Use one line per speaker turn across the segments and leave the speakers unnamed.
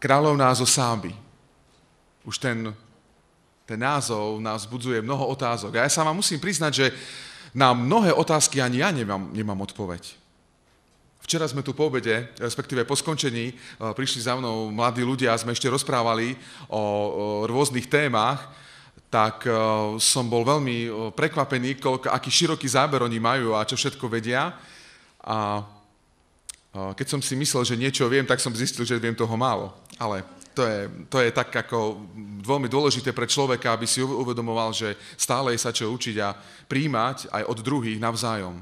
kráľovná zo Sáby. Už ten, ten názov nás budzuje mnoho otázok. A ja sa vám musím priznať, že na mnohé otázky ani ja nemám, nemám odpoveď. Včera sme tu po obede, respektíve po skončení, eh, prišli za mnou mladí ľudia a sme ešte rozprávali o rôznych témach, tak eh, som bol veľmi eh, prekvapený, koľko, aký široký záber oni majú a čo všetko vedia. A keď som si myslel, že niečo viem, tak som zistil, že viem toho málo ale to je, to je tak ako veľmi dôležité pre človeka, aby si uvedomoval, že stále je sa čo učiť a príjmať aj od druhých navzájom.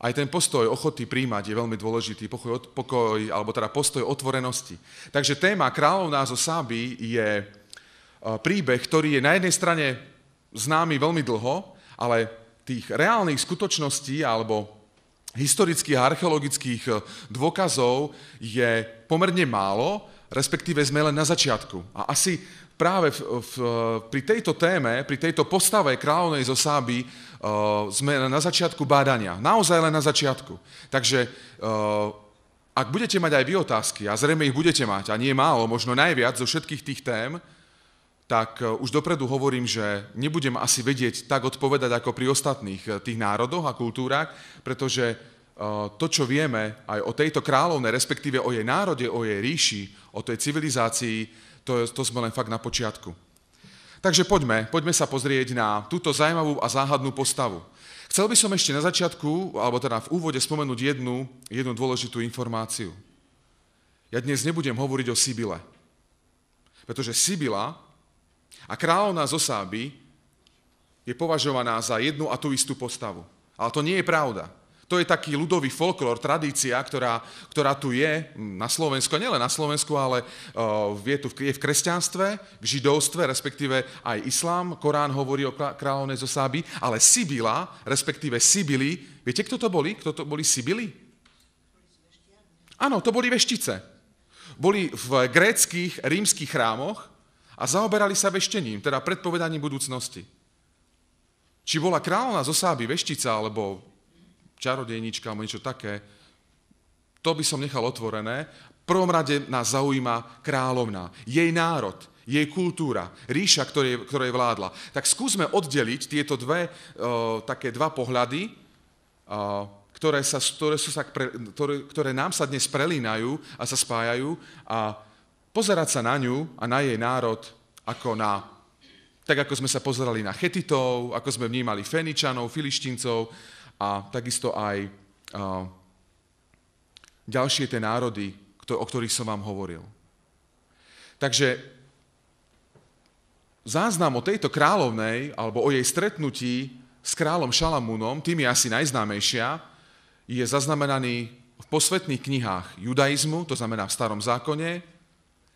Aj ten postoj ochoty príjmať je veľmi dôležitý, pokoj, pokoj alebo teda postoj otvorenosti. Takže téma kráľovná zo Sáby je e, príbeh, ktorý je na jednej strane známy veľmi dlho, ale tých reálnych skutočností alebo historických a archeologických eh, dôkazov je pomerne málo, respektíve sme len na začiatku. A asi práve v, v, eh, pri tejto téme, pri tejto postave kráľovnej zo Sáby uh, eh, sme na začiatku bádania. Naozaj len na začiatku. Takže uh, ak budete mať aj vy otázky, a zrejme ich budete mať, a nie málo, možno najviac zo všetkých tých tém, tak e, už dopredu hovorím, že nebudem asi vedieť tak odpovedať ako pri ostatných e, tých národoch a kultúrach, pretože e, to, čo vieme aj o tejto kráľovnej, respektíve o jej národe, o jej ríši, o tej civilizácii, to, to sme len fakt na počiatku. Takže poďme, poďme sa pozrieť na túto zaujímavú a záhadnú postavu. Chcel by som ešte na začiatku, alebo teda v úvode spomenúť jednu, jednu dôležitú informáciu. Ja dnes nebudem hovoriť o Sibile. Pretože Sibila a kráľovna z Osáby je považovaná za jednu a tú istú postavu. Ale to nie je pravda. To je taký ľudový folklór, tradícia, ktorá, ktorá tu je na Slovensku, nie nielen na Slovensku, ale e, je, tu, je v kresťanstve, v židovstve, respektíve aj islám. Korán hovorí o kráľovnej z Osáby, ale Sibila, respektíve Sibili, viete, kto to boli? Kto to boli Sibili? Áno, to boli veštice. Boli v gréckých, rímskych chrámoch a zaoberali sa veštením, teda predpovedaním budúcnosti. Či bola kráľovna z Osáby veštica alebo čarodejnička alebo niečo také, to by som nechal otvorené. V prvom rade nás zaujíma kráľovna, jej národ, jej kultúra, ríša, ktorej, ktorej vládla. Tak skúsme oddeliť tieto dve, uh, také dva pohľady, uh, ktoré, sa, ktoré, sú sa, ktoré, ktoré nám sa dnes prelínajú a sa spájajú a pozerať sa na ňu a na jej národ ako na, tak ako sme sa pozerali na Chetitov, ako sme vnímali Feničanov, Filištíncov a takisto aj uh, ďalšie tie národy, o ktorých som vám hovoril. Takže záznam o tejto kráľovnej, alebo o jej stretnutí s kráľom Šalamúnom, tým je asi najznámejšia, je zaznamenaný v posvetných knihách judaizmu, to znamená v starom zákone,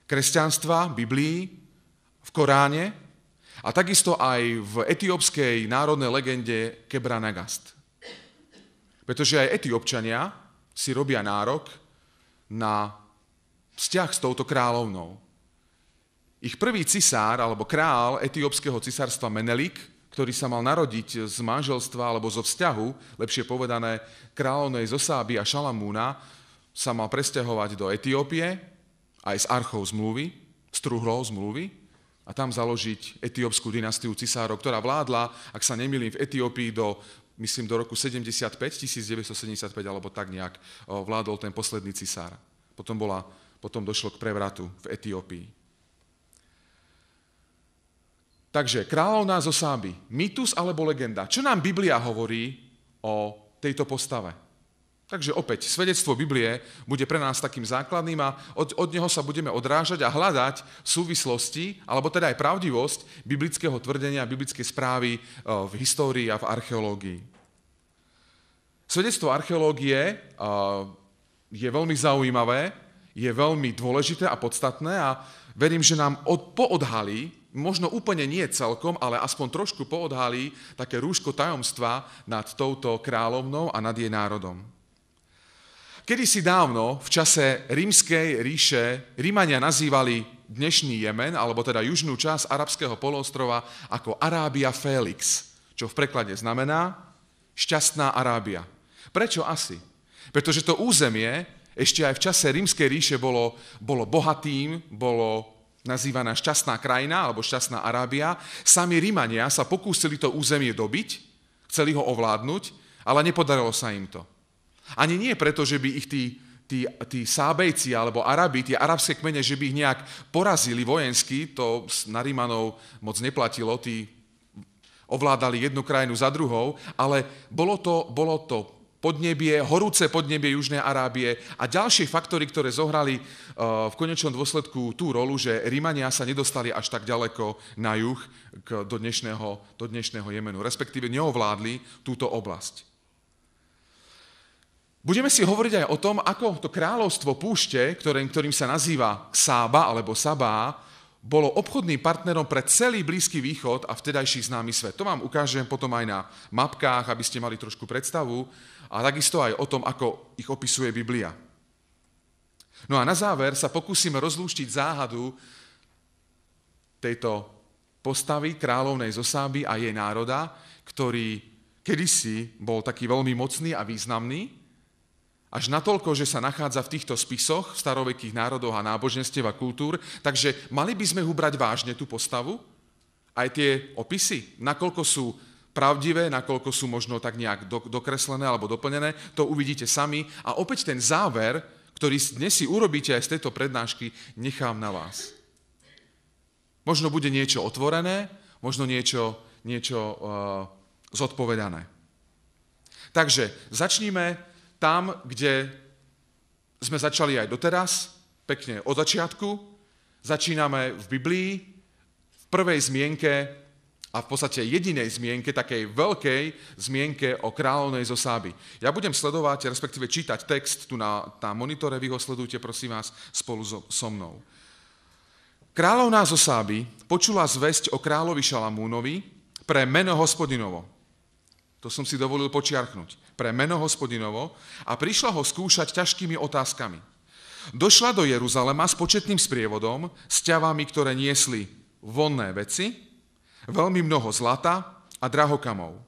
kresťanstva, Biblii, v Koráne a takisto aj v etiópskej národnej legende Nagast. Pretože aj etiópčania si robia nárok na vzťah s touto kráľovnou. Ich prvý cisár, alebo král etiópskeho cisárstva Menelik, ktorý sa mal narodiť z manželstva alebo zo vzťahu, lepšie povedané, kráľovnej Zosáby a Šalamúna, sa mal presťahovať do Etiópie aj s archou zmluvy, s truhlou zmluvy a tam založiť etiópsku dynastiu cisárov, ktorá vládla, ak sa nemýlim, v Etiópii do, myslím, do roku 75, 1975 alebo tak nejak, vládol ten posledný cisár. Potom, bola, potom došlo k prevratu v Etiópii. Takže kráľovná z Osáby, mýtus alebo legenda. Čo nám Biblia hovorí o tejto postave? Takže opäť, svedectvo Biblie bude pre nás takým základným a od, od neho sa budeme odrážať a hľadať súvislosti, alebo teda aj pravdivosť biblického tvrdenia, biblickej správy e, v histórii a v archeológii. Svedectvo archeológie e, je veľmi zaujímavé, je veľmi dôležité a podstatné a verím, že nám od, poodhalí, možno úplne nie celkom, ale aspoň trošku poodhalí také rúško tajomstva nad touto kráľovnou a nad jej národom. Kedy si dávno, v čase rímskej ríše, Rímania nazývali dnešný Jemen, alebo teda južnú časť arabského poloostrova, ako Arábia Félix, čo v preklade znamená šťastná Arábia. Prečo asi? Pretože to územie ešte aj v čase rímskej ríše bolo, bolo bohatým, bolo nazývaná šťastná krajina alebo šťastná Arábia. Sami Rímania sa pokúsili to územie dobiť, chceli ho ovládnuť, ale nepodarilo sa im to. Ani nie preto, že by ich tí, tí, tí sábejci alebo Arabi, tie arabské kmene, že by ich nejak porazili vojensky, to na Rímanov moc neplatilo, tí ovládali jednu krajinu za druhou, ale bolo to, bolo to podnebie, horúce podnebie Južnej Arábie a ďalšie faktory, ktoré zohrali eh, v konečnom dôsledku tú rolu, že Rímania sa nedostali až tak ďaleko na juh do dnešného, do dnešného Jemenu, respektíve neovládli túto oblasť. Budeme si hovoriť aj o tom, ako to kráľovstvo púšte, ktorým, ktorým sa nazýva Sába alebo Sabá, bolo obchodným partnerom pre celý Blízky východ a vtedajší známy svet. To vám ukážem potom aj na mapkách, aby ste mali trošku predstavu a takisto aj o tom, ako ich opisuje Biblia. No a na záver sa pokúsime rozlúštiť záhadu tejto postavy kráľovnej Zosáby a jej národa, ktorý kedysi bol taký veľmi mocný a významný, až natoľko, že sa nachádza v týchto spisoch starovekých národov a náboženstiev a kultúr, takže mali by sme ho brať vážne tú postavu? Aj tie opisy, nakoľko sú pravdivé, nakoľko sú možno tak nejak dokreslené alebo doplnené, to uvidíte sami. A opäť ten záver, ktorý dnes si urobíte aj z tejto prednášky, nechám na vás. Možno bude niečo otvorené, možno niečo, niečo uh, zodpovedané. Takže začníme tam, kde sme začali aj doteraz, pekne od začiatku. Začíname v Biblii, v prvej zmienke a v podstate jedinej zmienke, takej veľkej zmienke o kráľovnej zosáby. Ja budem sledovať, respektíve čítať text tu na, na monitore, vy ho sledujte, prosím vás, spolu so, so mnou. Kráľovná zosáby počula zväzť o kráľovi Šalamúnovi pre meno hospodinovo to som si dovolil počiarknúť. Pre meno hospodinovo a prišla ho skúšať ťažkými otázkami. Došla do Jeruzalema s početným sprievodom, s ťavami, ktoré niesli vonné veci, veľmi mnoho zlata a drahokamov.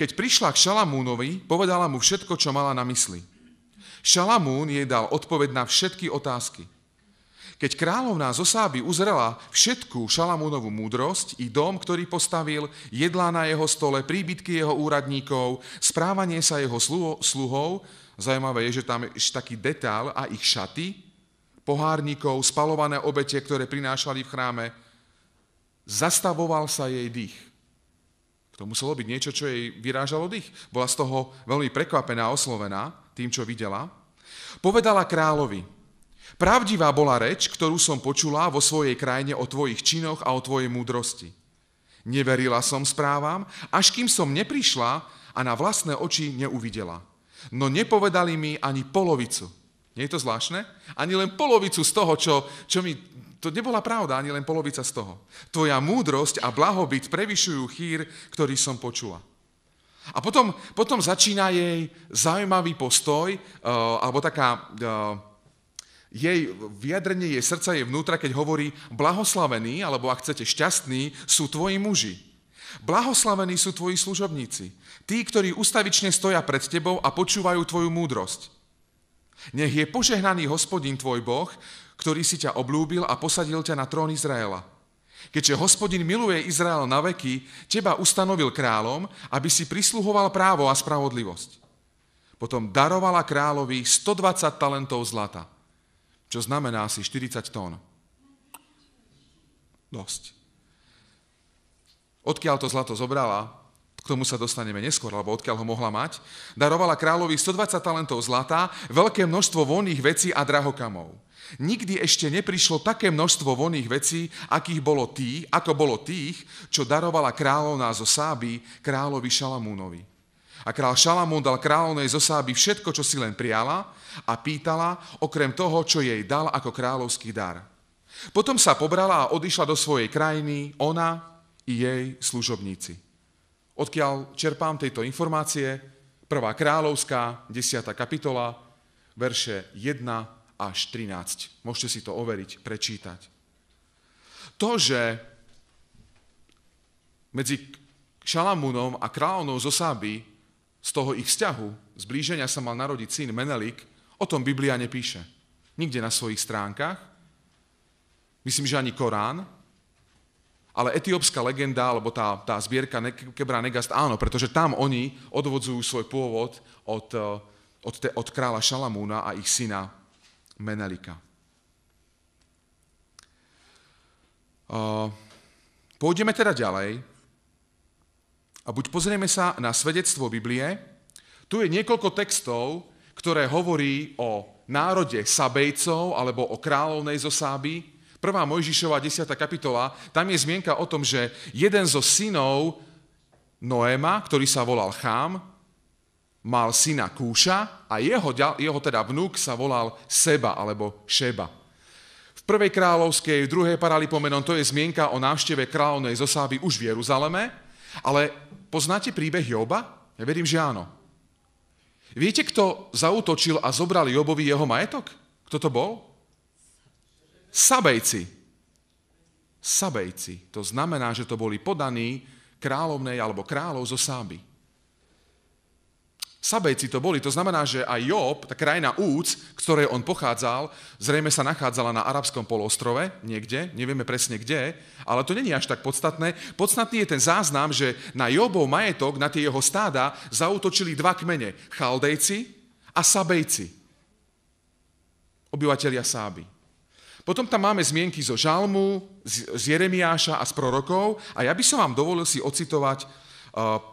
Keď prišla k Šalamúnovi, povedala mu všetko, čo mala na mysli. Šalamún jej dal odpoveď na všetky otázky – keď kráľovná z Osáby uzrela všetkú Šalamúnovú múdrosť i dom, ktorý postavil, jedlá na jeho stole, príbytky jeho úradníkov, správanie sa jeho sluhov, zaujímavé je, že tam je taký detail a ich šaty, pohárnikov, spalované obete, ktoré prinášali v chráme, zastavoval sa jej dých. To muselo byť niečo, čo jej vyrážalo dých. Bola z toho veľmi prekvapená, oslovená tým, čo videla. Povedala královi, Pravdivá bola reč, ktorú som počula vo svojej krajine o tvojich činoch a o tvojej múdrosti. Neverila som správam, až kým som neprišla a na vlastné oči neuvidela. No nepovedali mi ani polovicu. Nie je to zvláštne? Ani len polovicu z toho, čo, čo mi... To nebola pravda, ani len polovica z toho. Tvoja múdrosť a blahobyt prevyšujú chýr, ktorý som počula. A potom, potom začína jej zaujímavý postoj, uh, alebo taká uh, jej vyjadrenie jej srdca je vnútra, keď hovorí blahoslavení, alebo ak chcete šťastní, sú tvoji muži. Blahoslavení sú tvoji služobníci, tí, ktorí ustavične stoja pred tebou a počúvajú tvoju múdrosť. Nech je požehnaný hospodin tvoj Boh, ktorý si ťa oblúbil a posadil ťa na trón Izraela. Keďže hospodin miluje Izrael na veky, teba ustanovil kráľom, aby si prisluhoval právo a spravodlivosť. Potom darovala kráľovi 120 talentov zlata – čo znamená asi 40 tón. Dosť. Odkiaľ to zlato zobrala, k tomu sa dostaneme neskôr, alebo odkiaľ ho mohla mať, darovala kráľovi 120 talentov zlata, veľké množstvo vonných vecí a drahokamov. Nikdy ešte neprišlo také množstvo voných vecí, akých bolo tých, ako bolo tých, čo darovala kráľovná zo Sáby kráľovi Šalamúnovi. A král Šalamún dal kráľovnej zosáby všetko, čo si len prijala a pýtala, okrem toho, čo jej dal ako kráľovský dar. Potom sa pobrala a odišla do svojej krajiny ona i jej služobníci. Odkiaľ čerpám tejto informácie, prvá kráľovská, 10. kapitola, verše 1 až 13. Môžete si to overiť, prečítať. To, že medzi Šalamúnom a kráľovnou Zosáby z toho ich vzťahu, zblíženia sa mal narodiť syn Menelik, o tom Biblia nepíše. Nikde na svojich stránkach, myslím, že ani Korán, ale etiópska legenda, alebo tá, tá zbierka Kebra Negast, áno, pretože tam oni odvodzujú svoj pôvod od, eh, od, te, od kráľa Šalamúna a ich syna Menelika. Eh, pôjdeme teda ďalej a buď pozrieme sa na svedectvo Biblie, tu je niekoľko textov, ktoré hovorí o národe Sabejcov alebo o kráľovnej zo Sáby. 1. Mojžišova 10. kapitola, tam je zmienka o tom, že jeden zo synov Noéma, ktorý sa volal Chám, mal syna Kúša a jeho, jeho teda vnúk sa volal Seba alebo Šeba. V prvej kráľovskej, v druhej paralipomenon, to je zmienka o návšteve kráľovnej zosáby už v Jeruzaleme, ale poznáte príbeh Joba? Ja verím, že áno. Viete, kto zautočil a zobral Jobovi jeho majetok? Kto to bol? Sabejci. Sabejci. To znamená, že to boli podaní kráľovnej alebo kráľov zo Sáby. Sabejci to boli. To znamená, že aj Job, tá krajina Úc, ktorej on pochádzal, zrejme sa nachádzala na arabskom polostrove, niekde, nevieme presne kde, ale to není až tak podstatné. Podstatný je ten záznam, že na Jobov majetok, na tie jeho stáda, zautočili dva kmene, Chaldejci a Sabejci, obyvateľia Sáby. Potom tam máme zmienky zo Žalmu, z Jeremiáša a z prorokov a ja by som vám dovolil si ocitovať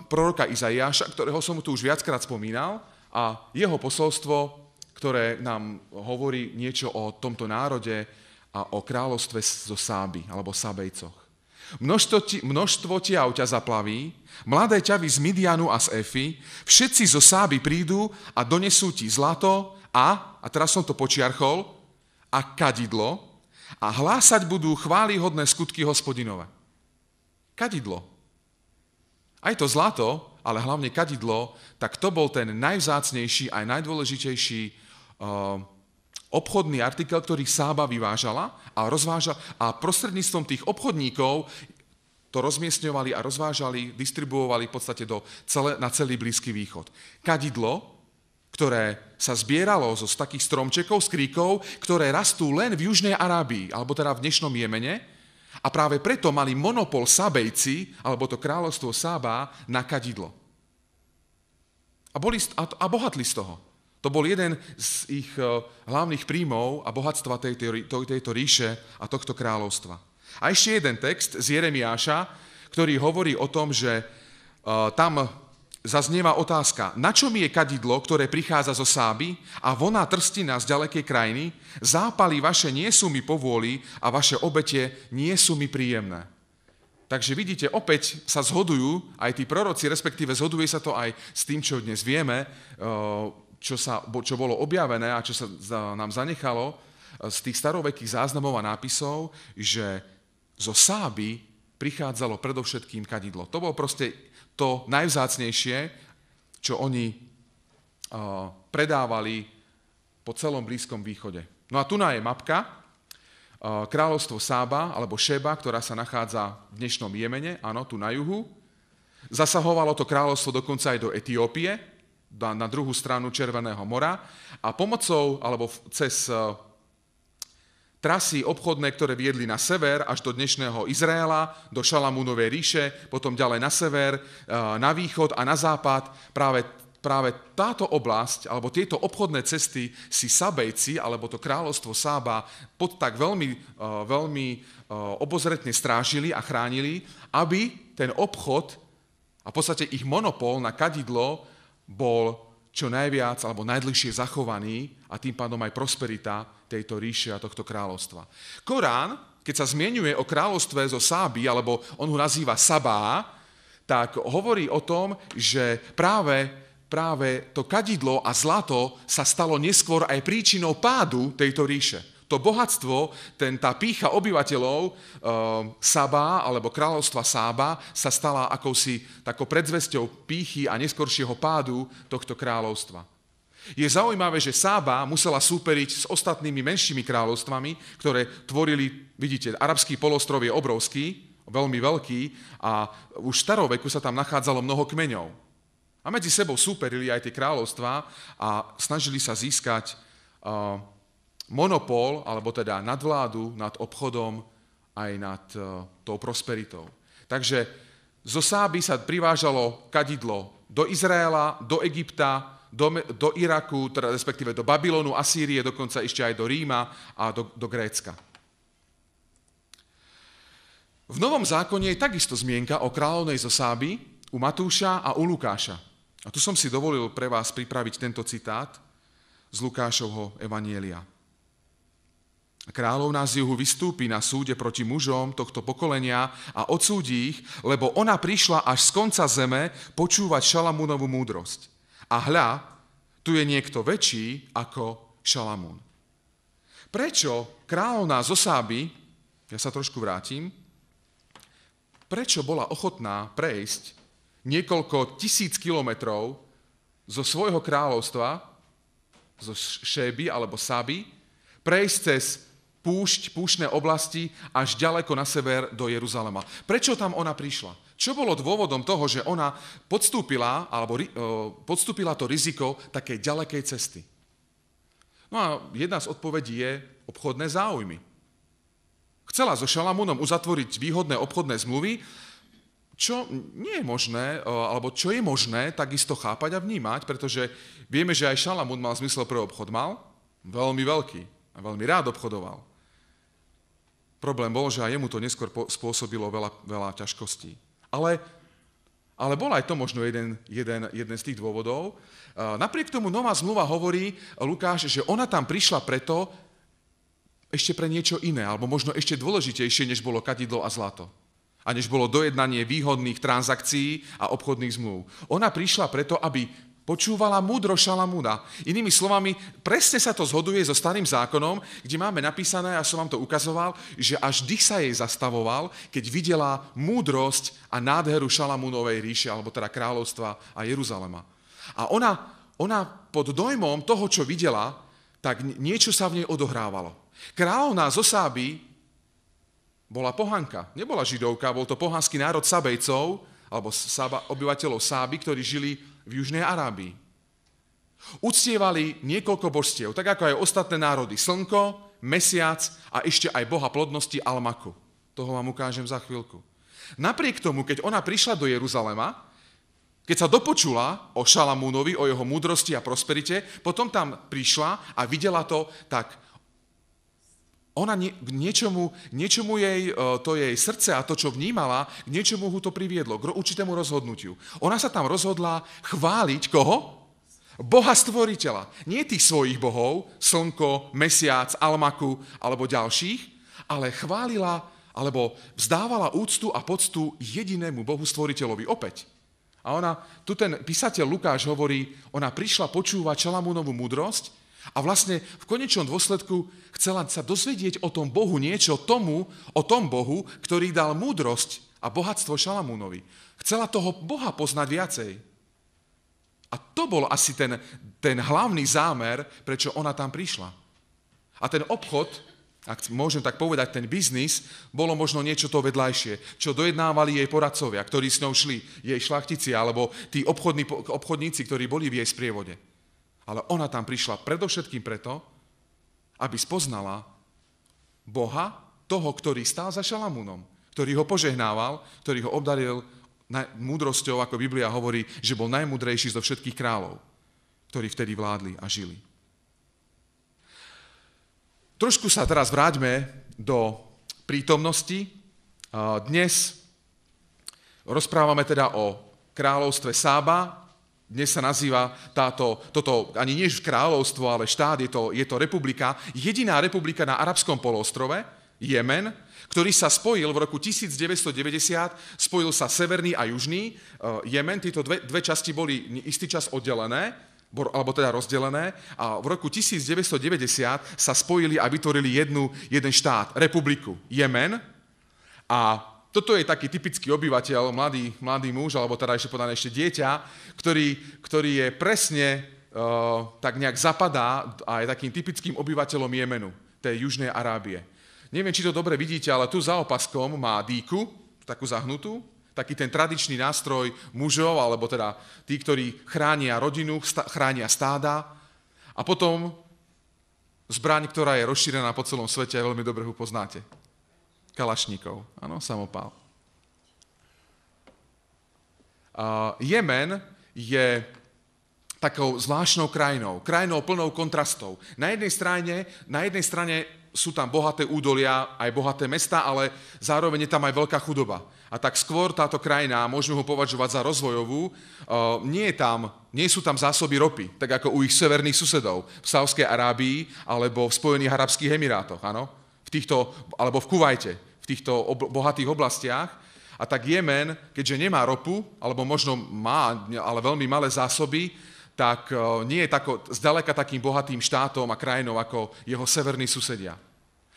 proroka Izaiáša, ktorého som tu už viackrát spomínal, a jeho posolstvo, ktoré nám hovorí niečo o tomto národe a o kráľovstve zo Sáby, alebo Sabejcoch. Množstvo, ti, množstvo tiav ťa zaplaví, mladé ťavy z Midianu a z Efy, všetci zo Sáby prídu a donesú ti zlato a, a teraz som to počiarchol, a kadidlo a hlásať budú chválihodné skutky hospodinové. Kadidlo aj to zlato, ale hlavne kadidlo, tak to bol ten najvzácnejší aj najdôležitejší eh, obchodný artikel, ktorý Sába vyvážala a rozváža a prostredníctvom tých obchodníkov to rozmiestňovali a rozvážali, distribuovali v podstate do celé, na celý Blízky východ. Kadidlo, ktoré sa zbieralo zo z takých stromčekov, skríkov, ktoré rastú len v Južnej Arábii, alebo teda v dnešnom Jemene, a práve preto mali monopol Sabejci, alebo to kráľovstvo Sába, na kadidlo. A, boli, a, a bohatli z toho. To bol jeden z ich e, hlavných príjmov a bohatstva tejto, tejto ríše a tohto kráľovstva. A ešte jeden text z Jeremiáša, ktorý hovorí o tom, že e, tam zaznieva otázka, na čom je kadidlo, ktoré prichádza zo sáby a voná trstina z ďalekej krajiny, zápaly vaše nie sú mi povôli a vaše obete nie sú mi príjemné. Takže vidíte, opäť sa zhodujú aj tí proroci, respektíve zhoduje sa to aj s tým, čo dnes vieme, e, čo, sa, čo bolo objavené a čo sa nám zanechalo e, z tých starovekých záznamov a nápisov, že zo sáby prichádzalo predovšetkým kadidlo. To bol proste to najvzácnejšie, čo oni uh, predávali po celom Blízkom východe. No a tu je mapka, uh, kráľovstvo Sába alebo Šeba, ktorá sa nachádza v dnešnom Jemene, áno, tu na juhu. Zasahovalo to kráľovstvo dokonca aj do Etiópie, na druhú stranu Červeného mora a pomocou alebo cez uh, Trasy obchodné, ktoré viedli na sever až do dnešného Izraela, do Šalamúnovej ríše, potom ďalej na sever, e, na východ a na západ, práve práve táto oblasť, alebo tieto obchodné cesty si Sabejci, alebo to kráľovstvo Sába, pod tak veľmi, e, veľmi e, obozretne strážili a chránili, aby ten obchod a v podstate ich monopol na kadidlo bol čo najviac alebo najdlhšie zachovaný a tým pádom aj prosperita tejto ríše a tohto kráľovstva. Korán, keď sa zmienuje o kráľovstve zo Sáby, alebo on ho nazýva Sabá, tak hovorí o tom, že práve, práve to kadidlo a zlato sa stalo neskôr aj príčinou pádu tejto ríše. To bohatstvo, ten, tá pícha obyvateľov e, Sabá alebo kráľovstva Sába sa stala akousi takou predzvesťou pýchy a neskoršieho pádu tohto kráľovstva. Je zaujímavé, že Sába musela súperiť s ostatnými menšími kráľovstvami, ktoré tvorili, vidíte, arabský polostrov je obrovský, veľmi veľký a už v staroveku sa tam nachádzalo mnoho kmeňov. A medzi sebou súperili aj tie kráľovstvá a snažili sa získať uh, monopol, alebo teda nadvládu nad obchodom aj nad uh, tou prosperitou. Takže zo Sáby sa privážalo kadidlo do Izraela, do Egypta, do, do Iraku, teda respektíve do Babylonu, Asýrie, dokonca ešte aj do Ríma a do, do Grécka. V Novom zákone je takisto zmienka o kráľovnej zosáby u Matúša a u Lukáša. A tu som si dovolil pre vás pripraviť tento citát z Lukášovho Evanielia. Kráľovná z juhu vystúpi na súde proti mužom tohto pokolenia a odsúdi ich, lebo ona prišla až z konca zeme počúvať Šalamúnovú múdrosť. A hľa, tu je niekto väčší ako Šalamún. Prečo kráľovná z Osáby, ja sa trošku vrátim, prečo bola ochotná prejsť niekoľko tisíc kilometrov zo svojho kráľovstva, zo Šéby alebo Saby, prejsť cez púšť, púšne oblasti až ďaleko na sever do Jeruzalema. Prečo tam ona prišla? Čo bolo dôvodom toho, že ona podstúpila, alebo e, podstúpila to riziko takej ďalekej cesty? No a jedna z odpovedí je obchodné záujmy. Chcela so Šalamúnom uzatvoriť výhodné obchodné zmluvy, čo nie je možné, e, alebo čo je možné takisto chápať a vnímať, pretože vieme, že aj Šalamún mal zmysel pre obchod. Mal? Veľmi veľký. A veľmi rád obchodoval. Problém bol, že aj jemu to neskôr spôsobilo veľa, veľa ťažkostí. Ale, ale bol aj to možno jeden, jeden, jeden z tých dôvodov. Napriek tomu nová zmluva hovorí, Lukáš, že ona tam prišla preto, ešte pre niečo iné, alebo možno ešte dôležitejšie, než bolo kadidlo a zlato a než bolo dojednanie výhodných transakcií a obchodných zmluv. Ona prišla preto, aby Počúvala múdro Šalamúna. Inými slovami, presne sa to zhoduje so starým zákonom, kde máme napísané, a som vám to ukazoval, že až dých sa jej zastavoval, keď videla múdrosť a nádheru Šalamúnovej ríše, alebo teda kráľovstva a Jeruzalema. A ona, ona pod dojmom toho, čo videla, tak niečo sa v nej odohrávalo. Kráľovná z Osáby bola pohanka. Nebola židovka, bol to pohanský národ Sabejcov, alebo Saba, obyvateľov Sáby, ktorí žili v Južnej Arábii. Uctievali niekoľko božstiev, tak ako aj ostatné národy. Slnko, mesiac a ešte aj boha plodnosti Almaku. Toho vám ukážem za chvíľku. Napriek tomu, keď ona prišla do Jeruzalema, keď sa dopočula o Šalamúnovi, o jeho múdrosti a prosperite, potom tam prišla a videla to, tak ona nie, k niečomu, niečomu jej, e, to jej srdce a to, čo vnímala, k niečomu ho to priviedlo, k určitému rozhodnutiu. Ona sa tam rozhodla chváliť koho? Boha stvoriteľa. Nie tých svojich bohov, slnko, mesiac, almaku alebo ďalších, ale chválila alebo vzdávala úctu a poctu jedinému Bohu stvoriteľovi opäť. A ona, tu ten písateľ Lukáš hovorí, ona prišla počúvať Šalamúnovú múdrosť, a vlastne v konečnom dôsledku chcela sa dozvedieť o tom Bohu niečo tomu, o tom Bohu, ktorý dal múdrosť a bohatstvo Šalamúnovi. Chcela toho Boha poznať viacej. A to bol asi ten, ten hlavný zámer, prečo ona tam prišla. A ten obchod, ak môžem tak povedať, ten biznis, bolo možno niečo to vedľajšie, čo dojednávali jej poradcovia, ktorí s ňou šli, jej šlachtici alebo tí obchodní, obchodníci, ktorí boli v jej sprievode ale ona tam prišla predovšetkým preto, aby spoznala Boha, toho, ktorý stál za Šalamúnom, ktorý ho požehnával, ktorý ho obdaril múdrosťou, ako Biblia hovorí, že bol najmudrejší zo všetkých kráľov, ktorí vtedy vládli a žili. Trošku sa teraz vráťme do prítomnosti. Dnes rozprávame teda o kráľovstve Sába, dnes sa nazýva táto, toto ani nie kráľovstvo, ale štát, je to, je to republika, jediná republika na arabskom polostrove, Jemen, ktorý sa spojil v roku 1990, spojil sa severný a južný eh, Jemen, tieto dve, dve časti boli istý čas oddelené, alebo teda rozdelené, a v roku 1990 sa spojili a vytvorili jednu, jeden štát, republiku Jemen, a toto je taký typický obyvateľ, mladý, mladý muž, alebo teda ešte podané ešte dieťa, ktorý, ktorý je presne uh, tak nejak zapadá a je takým typickým obyvateľom Jemenu, tej Južnej Arábie. Neviem, či to dobre vidíte, ale tu za opaskom má dýku, takú zahnutú, taký ten tradičný nástroj mužov, alebo teda tí, ktorí chránia rodinu, chránia stáda. A potom zbraň, ktorá je rozšírená po celom svete veľmi dobre ho poznáte kalašníkov. Áno, samopál. Uh, Jemen je takou zvláštnou krajinou, krajinou plnou kontrastov. Na jednej strane, na jednej strane sú tam bohaté údolia, aj bohaté mesta, ale zároveň je tam aj veľká chudoba. A tak skôr táto krajina, môžeme ho považovať za rozvojovú, e, nie, je tam, nie sú tam zásoby ropy, tak ako u ich severných susedov v Sávskej Arábii alebo v Spojených Arabských Emirátoch, áno? V týchto, alebo v Kuvajte týchto ob- bohatých oblastiach. A tak Jemen, keďže nemá ropu, alebo možno má, ale veľmi malé zásoby, tak e, nie je tako, zdaleka takým bohatým štátom a krajinou ako jeho severní susedia.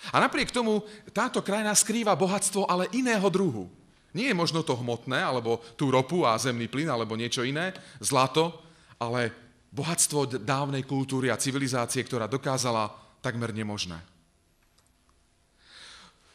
A napriek tomu táto krajina skrýva bohatstvo, ale iného druhu. Nie je možno to hmotné, alebo tú ropu a zemný plyn, alebo niečo iné, zlato, ale bohatstvo dávnej kultúry a civilizácie, ktorá dokázala takmer nemožné.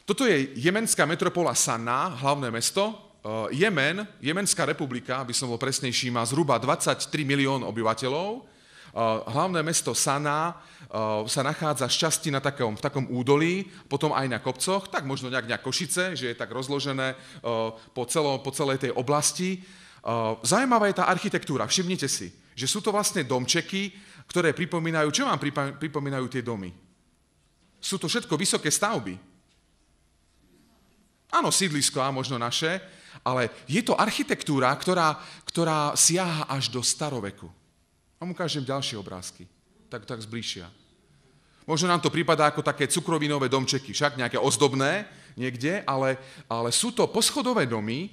Toto je jemenská metropola Sana hlavné mesto. E, Jemen, Jemenská republika, aby som bol presnejší, má zhruba 23 milión obyvateľov. E, hlavné mesto Sana e, sa nachádza z časti na takom, v takom údolí, potom aj na kopcoch, tak možno nejak, nejak Košice, že je tak rozložené po, celo, po celej tej oblasti. Zajímavá je tá architektúra, všimnite si, že sú to vlastne domčeky, ktoré pripomínajú, čo vám pripomínajú tie domy? Sú to všetko vysoké stavby, Áno, sídlisko a možno naše, ale je to architektúra, ktorá, ktorá siaha až do staroveku. Vám ukážem ďalšie obrázky, tak, tak zbližšia. Možno nám to prípada ako také cukrovinové domčeky, však nejaké ozdobné niekde, ale, ale sú to poschodové domy,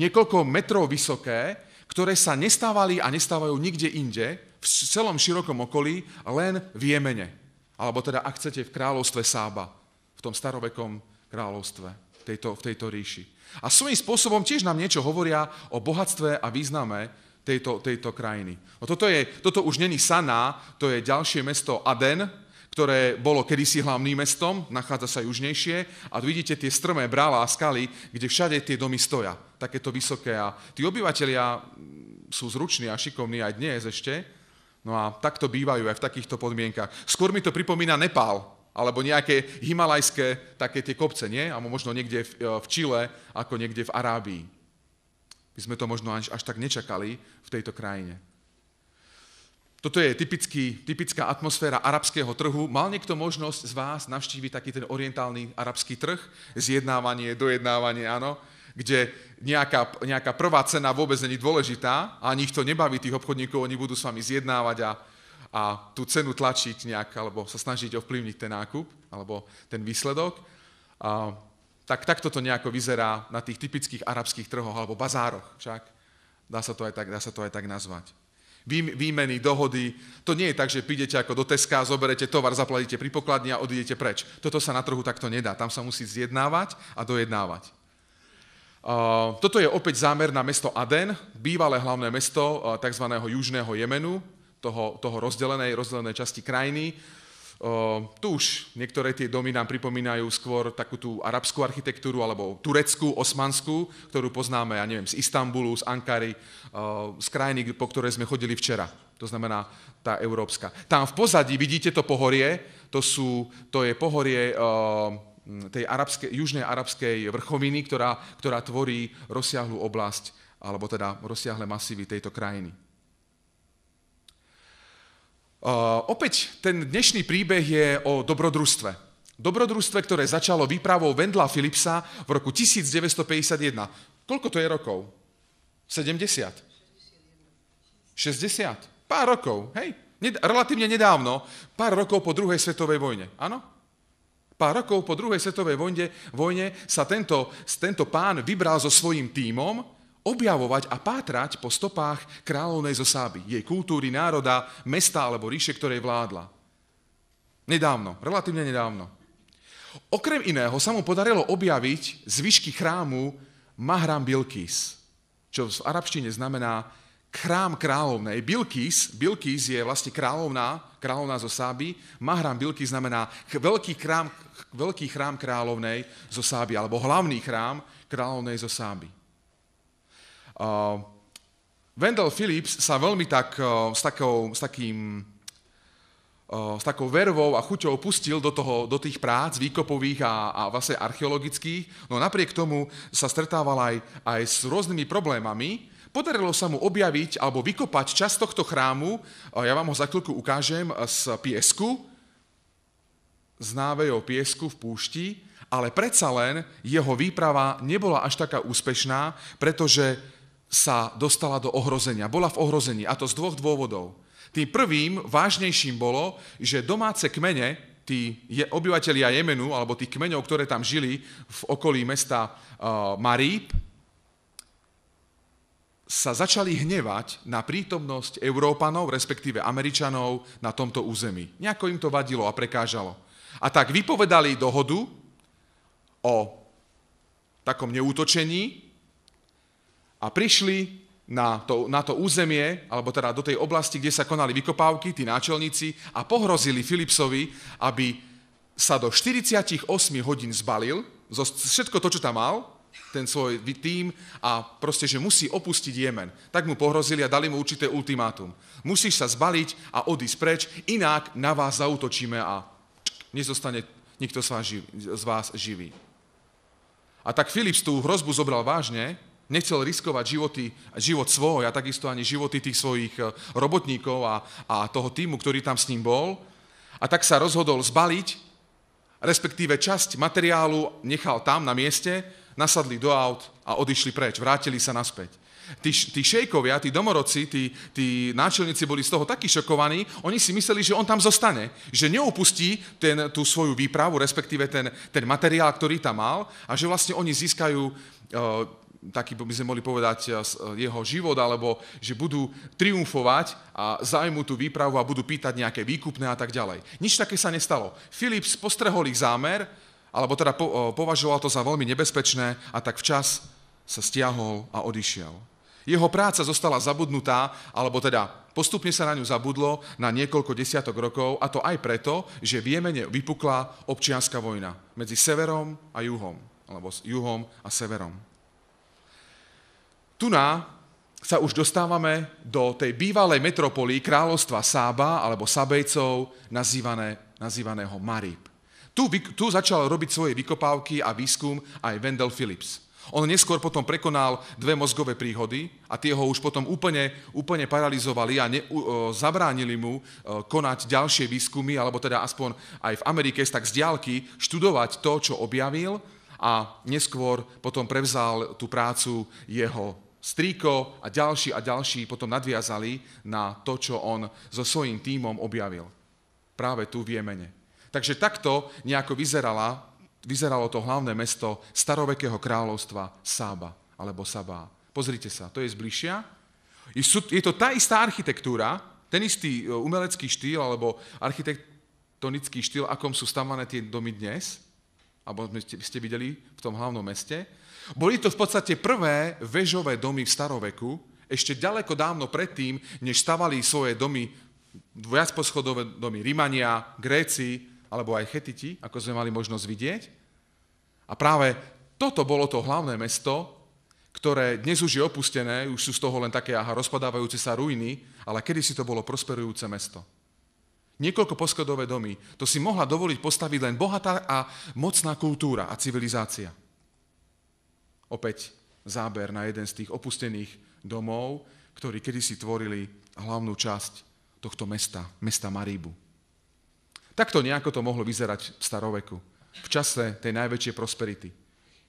niekoľko metrov vysoké, ktoré sa nestávali a nestávajú nikde inde, v celom širokom okolí, len v Jemene. Alebo teda, ak chcete, v kráľovstve Sába, v tom starovekom kráľovstve tejto, v tejto ríši. A svojím spôsobom tiež nám niečo hovoria o bohatstve a význame tejto, tejto krajiny. No toto, je, toto už není Saná, to je ďalšie mesto Aden, ktoré bolo kedysi hlavným mestom, nachádza sa južnejšie a vidíte tie strmé brála a skaly, kde všade tie domy stoja, takéto vysoké a tí obyvateľia sú zruční a šikovní aj dnes ešte, no a takto bývajú aj v takýchto podmienkach. Skôr mi to pripomína Nepál, alebo nejaké himalajské také tie kopce, nie? A možno niekde e, v Čile, ako niekde v Arábii. My sme to možno až, až tak nečakali v tejto krajine. Toto je typický, typická atmosféra arabského trhu. Mal niekto možnosť z vás navštíviť taký ten orientálny arabský trh? Zjednávanie, dojednávanie, áno? Kde nejaká, nejaká prvá cena vôbec není dôležitá a ani ich to nebaví, tých obchodníkov, oni budú s vami zjednávať a, a tú cenu tlačiť nejak, alebo sa snažiť ovplyvniť ten nákup, alebo ten výsledok. A, tak takto to nejako vyzerá na tých typických arabských trhoch alebo bazároch však. Dá sa to aj tak, dá sa to aj tak nazvať. Vý, výmeny, dohody. To nie je tak, že prídete ako do Teska, zoberete tovar, zaplatíte pri pokladni a odidete preč. Toto sa na trhu takto nedá. Tam sa musí zjednávať a dojednávať. Uh, toto je opäť zámer na mesto Aden, bývalé hlavné mesto uh, tzv. južného Jemenu, toho, toho rozdelenej, rozdelenej časti krajiny. Uh, tu už niektoré tie domy nám pripomínajú skôr takú tú arabskú architektúru alebo tureckú, osmanskú, ktorú poznáme, ja neviem, z Istanbulu, z Ankary, uh, z krajiny, po ktorej sme chodili včera. To znamená tá európska. Tam v pozadí vidíte to pohorie, to, sú, to je pohorie uh, tej arabske, južnej arabskej vrchoviny, ktorá, ktorá tvorí rozsiahlu oblasť, alebo teda rozsiahle masívy tejto krajiny opäť ten dnešný príbeh je o dobrodružstve. Dobrodružstve, ktoré začalo výpravou Vendla Philipsa v roku 1951. Koľko to je rokov? 70? 60? Pár rokov, hej? Ned- relatívne nedávno, pár rokov po druhej svetovej vojne, áno? Pár rokov po druhej svetovej vojne, vojne sa tento, tento pán vybral so svojím tímom objavovať a pátrať po stopách kráľovnej zosáby, jej kultúry, národa, mesta alebo ríše, ktorej vládla. Nedávno, relatívne nedávno. Okrem iného sa mu podarilo objaviť zvyšky chrámu Mahram Bilkis, čo v arabštine znamená chrám kráľovnej. Bilkis, Bilkis je vlastne kráľovná, kráľovná zo Sáby. Mahram Bilkis znamená veľký chrám, veľký chrám kráľovnej zo Sáby, alebo hlavný chrám kráľovnej zo Sáby. Uh, Wendell Phillips sa veľmi tak, uh, s, takou, s, takým, uh, s takou vervou a chuťou pustil do, toho, do tých prác výkopových a, a vlastne archeologických, no napriek tomu sa stretával aj, aj s rôznymi problémami. Podarilo sa mu objaviť alebo vykopať čas tohto chrámu, ja vám ho za chvíľku ukážem, z piesku, z návejho piesku v púšti, ale predsa len jeho výprava nebola až taká úspešná, pretože sa dostala do ohrozenia. Bola v ohrození a to z dvoch dôvodov. Tým prvým, vážnejším bolo, že domáce kmene, tí obyvateľia Jemenu, alebo tí kmeňov, ktoré tam žili v okolí mesta uh, Maríb, sa začali hnevať na prítomnosť Európanov, respektíve Američanov na tomto území. Nejako im to vadilo a prekážalo. A tak vypovedali dohodu o takom neútočení a prišli na to, na to územie, alebo teda do tej oblasti, kde sa konali vykopávky, tí náčelníci, a pohrozili Filipsovi, aby sa do 48 hodín zbalil, zo všetko to, čo tam mal, ten svoj tým a proste, že musí opustiť Jemen. Tak mu pohrozili a dali mu určité ultimátum. Musíš sa zbaliť a odísť preč, inak na vás zautočíme a nezostane nikto z vás živý. A tak Filip tú hrozbu zobral vážne nechcel riskovať životy, život svoj a takisto ani životy tých svojich e, robotníkov a, a toho týmu, ktorý tam s ním bol. A tak sa rozhodol zbaliť, respektíve časť materiálu nechal tam na mieste, nasadli do aut a odišli preč, vrátili sa naspäť. Tí, tí šejkovia, tí domorodci, tí, tí náčelníci boli z toho takí šokovaní, oni si mysleli, že on tam zostane, že neopustí ten, tú svoju výpravu, respektíve ten, ten materiál, ktorý tam mal a že vlastne oni získajú e, taký by sme mohli povedať eh, eh, jeho život, alebo že budú triumfovať a zajmú tú výpravu a budú pýtať nejaké výkupné a tak ďalej. Nič také sa nestalo. Filip postrehol ich zámer, alebo teda eh, považoval to za veľmi nebezpečné a tak včas sa stiahol a odišiel. Jeho práca zostala zabudnutá, alebo teda postupne sa na ňu zabudlo na niekoľko desiatok rokov, a to aj preto, že v Jemene vypukla občianská vojna medzi severom a juhom, alebo s juhom a severom na sa už dostávame do tej bývalej metropolí kráľovstva Sába alebo Sabejcov, nazývané, nazývaného Marib. Tu, tu začal robiť svoje vykopávky a výskum aj Wendell Phillips. On neskôr potom prekonal dve mozgové príhody a tie ho už potom úplne, úplne paralizovali a ne, uh, zabránili mu uh, konať ďalšie výskumy, alebo teda aspoň aj v Amerike tak z diálky študovať to, čo objavil a neskôr potom prevzal tú prácu jeho Strýko a ďalší a ďalší potom nadviazali na to, čo on so svojím tímom objavil. Práve tu v Jemene. Takže takto nejako vyzerala, vyzeralo to hlavné mesto starovekého kráľovstva Sába, alebo Sabá. Pozrite sa, to je zbližšia. Je to tá istá architektúra, ten istý e, umelecký štýl alebo architektonický štýl, akom sú stavané tie domy dnes, alebo ste videli v tom hlavnom meste, boli to v podstate prvé vežové domy v staroveku, ešte ďaleko dávno predtým, než stavali svoje domy, viacposchodové domy Rimania, Gréci alebo aj Chetiti, ako sme mali možnosť vidieť. A práve toto bolo to hlavné mesto, ktoré dnes už je opustené, už sú z toho len také aha, rozpadávajúce sa ruiny, ale kedy si to bolo prosperujúce mesto. Niekoľko poschodové domy, to si mohla dovoliť postaviť len bohatá a mocná kultúra a civilizácia. Opäť záber na jeden z tých opustených domov, ktorí kedysi tvorili hlavnú časť tohto mesta, mesta Maríbu. Takto nejako to mohlo vyzerať v staroveku, v čase tej najväčšej prosperity.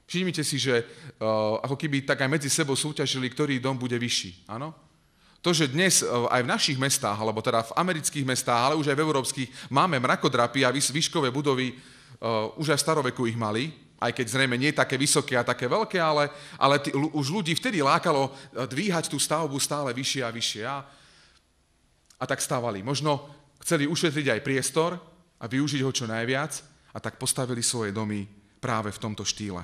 Všimnite si, že uh, ako keby tak aj medzi sebou súťažili, ktorý dom bude vyšší. Áno? To, že dnes eh, aj v našich mestách, alebo teda v amerických mestách, ale už aj v európskych, máme mrakodrapy a výškové budovy, uh, už aj v staroveku ich mali, aj keď zrejme nie také vysoké a také veľké, ale, ale t- už ľudí vtedy lákalo e, dvíhať tú stavbu stále vyššie a vyššie. A, a tak stávali. Možno chceli ušetriť aj priestor a využiť ho čo najviac a tak postavili svoje domy práve v tomto štýle.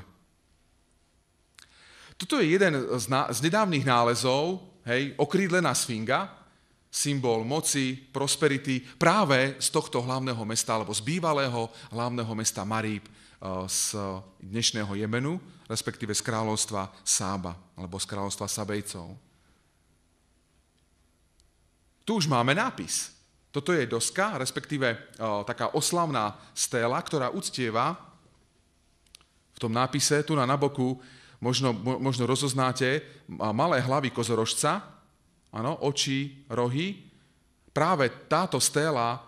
Toto je jeden z, na- z nedávnych nálezov, hej, okrídlená sfinga, symbol moci, prosperity práve z tohto hlavného mesta alebo z bývalého hlavného mesta Maríb Eh, z dnešného Jemenu, respektíve z kráľovstva Sába, alebo z kráľovstva Sabejcov. Tu už máme nápis. Toto je doska, respektíve eh, taká oslavná stéla, ktorá uctieva v tom nápise, tu na naboku, možno, možno rozoznáte malé hlavy kozorožca, áno, oči, rohy. Práve táto stéla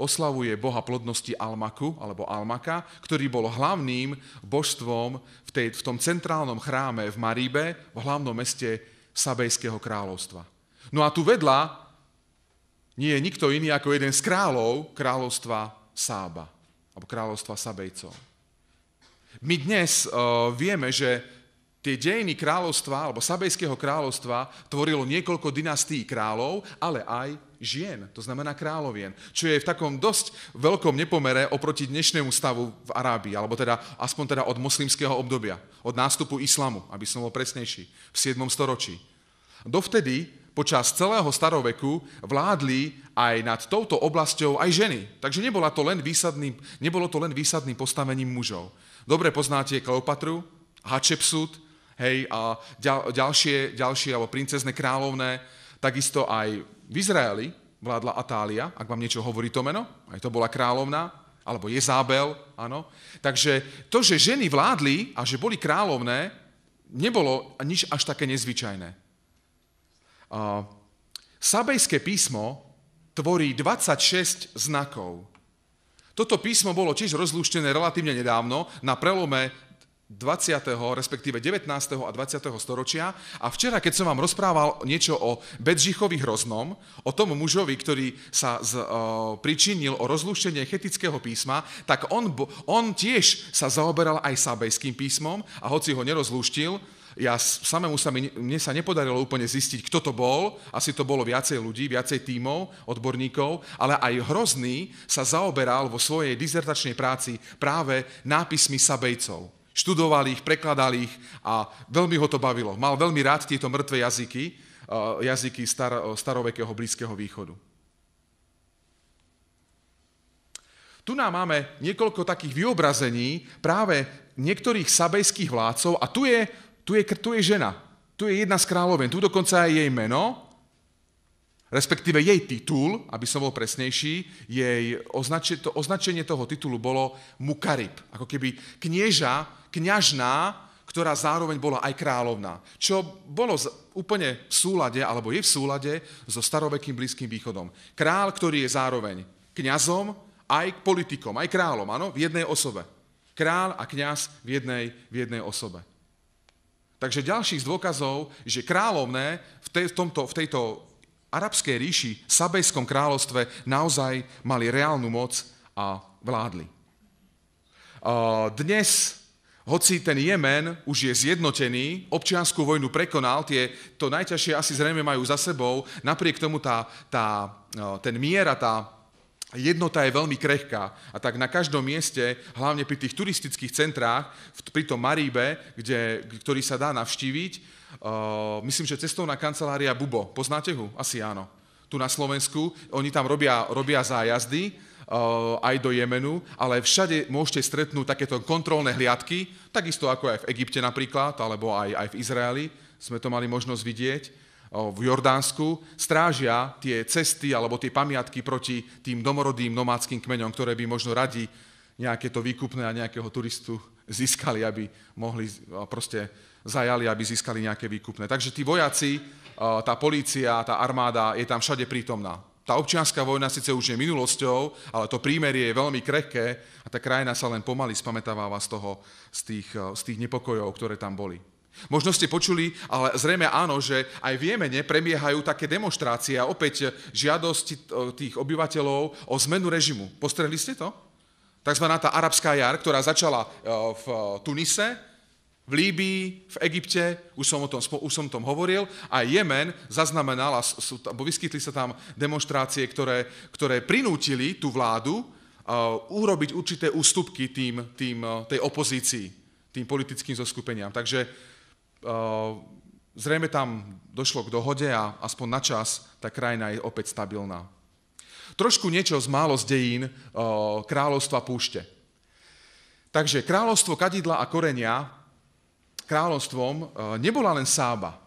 oslavuje boha plodnosti Almaku, alebo Almaka, ktorý bol hlavným božstvom v, tej, v tom centrálnom chráme v Maríbe, v hlavnom meste Sabejského kráľovstva. No a tu vedľa nie je nikto iný ako jeden z kráľov kráľovstva Sába, alebo kráľovstva Sabejcov. My dnes uh, vieme, že Tie dejiny kráľovstva alebo Sabejského kráľovstva tvorilo niekoľko dynastií kráľov, ale aj žien, to znamená kráľovien, čo je v takom dosť veľkom nepomere oproti dnešnému stavu v Arábii, alebo teda aspoň teda od moslimského obdobia, od nástupu islamu, aby som bol presnejší, v 7. storočí. Dovtedy počas celého staroveku vládli aj nad touto oblasťou aj ženy. Takže nebolo to len výsadným, nebolo to len výsadným postavením mužov. Dobre poznáte Kleopatru, Hatshepsut, hej, a ďal, ďalšie, ďalšie, alebo princezne kráľovné, takisto aj v Izraeli vládla Atália, ak vám niečo hovorí to meno, aj to bola kráľovná, alebo Jezábel, áno. Takže to, že ženy vládli a že boli kráľovné, nebolo nič až také nezvyčajné. A, Sabejské písmo tvorí 26 znakov. Toto písmo bolo tiež rozlúštené relatívne nedávno, na prelome 20. respektíve 19. a 20. storočia. A včera, keď som vám rozprával niečo o Bedžichovi Hroznom, o tom mužovi, ktorý sa z, o, e, pričinil o rozlúštenie chetického písma, tak on, on tiež sa zaoberal aj sabejským písmom a hoci ho nerozlúštil, ja samému sa mi, mne sa nepodarilo úplne zistiť, kto to bol, asi to bolo viacej ľudí, viacej tímov, odborníkov, ale aj Hrozný sa zaoberal vo svojej dizertačnej práci práve nápismi sabejcov študoval ich, prekladal ich a veľmi ho to bavilo. Mal veľmi rád tieto mŕtve jazyky, jazyky star, starovekého Blízkeho východu. Tu nám máme niekoľko takých vyobrazení práve niektorých sabejských vládcov a tu je, tu je, tu je žena, tu je jedna z kráľovien, tu dokonca je jej meno, respektíve jej titul, aby som bol presnejší, jej označe, to označenie toho titulu bolo Mukarib, ako keby knieža, kňažná, ktorá zároveň bola aj královná. čo bolo úplne v súlade, alebo je v súlade so starovekým blízkým východom. Král, ktorý je zároveň kňazom, aj politikom, aj kráľom, áno, v jednej osobe. Král a kňaz v jednej, v jednej osobe. Takže ďalších z dôkazov, že kráľovné v, tej, v, tomto, v tejto arabskej ríši, Sabejskom kráľovstve naozaj mali reálnu moc a vládli. Dnes, hoci ten Jemen už je zjednotený, občianskú vojnu prekonal, tie to najťažšie asi zrejme majú za sebou, napriek tomu tá, tá, e, ten miera, tá jednota je veľmi krehká. A tak na každom mieste, hlavne pri tých turistických centrách, pri tom Maríbe, kde, ktorý sa dá navštíviť, Eh, myslím, že cestovná kancelária Bubo. Poznáte ho? Asi áno. Tu na Slovensku. Oni tam robia, robia zájazdy uh, aj do Jemenu, ale všade môžete stretnúť takéto kontrolné hliadky, takisto ako aj v Egypte napríklad, alebo aj, aj v Izraeli. Sme to mali možnosť vidieť eh, v Jordánsku strážia tie cesty alebo tie pamiatky proti tým domorodým nomádským kmeňom, ktoré by možno radi nejaké to výkupné a nejakého turistu získali, aby mohli proste zajali, aby získali nejaké výkupné. Takže tí vojaci, eh, tá polícia, tá armáda je tam všade prítomná. Tá občianská vojna síce už je minulosťou, ale to prímerie je veľmi krehké a tá krajina sa len pomaly spametáváva z, toho, z, tých, eh, z tých nepokojov, ktoré tam boli. Možno ste počuli, ale zrejme áno, že aj v Jemene prebiehajú také demonstrácie a opäť žiadosti eh, tých obyvateľov o zmenu režimu. Postrehli ste to? Takzvaná tá arabská jar, ktorá začala v Tunise, v Líbii, v Egypte, už som o tom, už som tom hovoril, a Jemen zaznamenal, a sú, bo vyskytli sa tam demonstrácie, ktoré, ktoré prinútili tú vládu uh, urobiť určité ústupky tým, tým, uh, tej opozícii, tým politickým zoskupeniam. Takže uh, zrejme tam došlo k dohode a aspoň na čas tá krajina je opäť stabilná. Trošku niečo z málo z dejín uh, kráľovstva púšte. Takže kráľovstvo kadidla a korenia kráľovstvom e, nebola len Sába.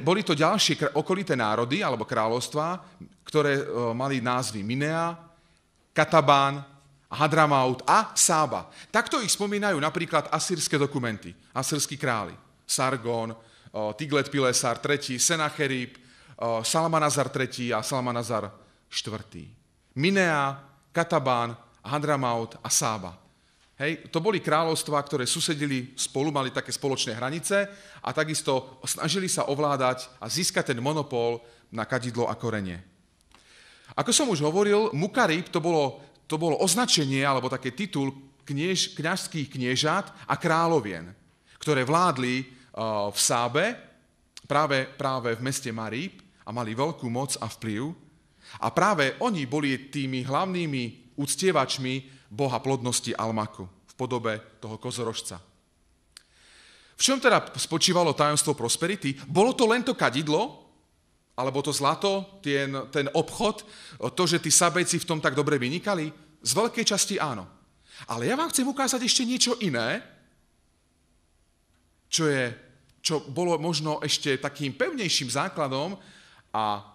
Boli to ďalšie okolité národy alebo kráľovstvá, ktoré e, mali názvy Minea, Katabán, Hadramaut a Sába. Takto ich spomínajú napríklad asýrske dokumenty, asýrsky králi. Sargon, e, Tiglet Pilesar III, Senacherib, Salmanazar III a Salmanazar IV. Minea, Katabán, Hadramaut a Sába. Hej, to boli kráľovstva, ktoré susedili spolu, mali také spoločné hranice a takisto snažili sa ovládať a získať ten monopol na kadidlo a korenie. Ako som už hovoril, Mukarib to bolo, to bolo označenie alebo také titul kniež, kniažských kniežat a královien, ktoré vládli e, v Sábe, práve, práve v meste Marib a mali veľkú moc a vplyv. A práve oni boli tými hlavnými uctievačmi boha plodnosti Almaku v podobe toho kozorožca. V čom teda spočívalo tajomstvo prosperity? Bolo to len to kadidlo, alebo to zlato, ten, ten obchod, to, že tí sabejci v tom tak dobre vynikali? Z veľkej časti áno. Ale ja vám chcem ukázať ešte niečo iné, čo, je, čo bolo možno ešte takým pevnejším základom a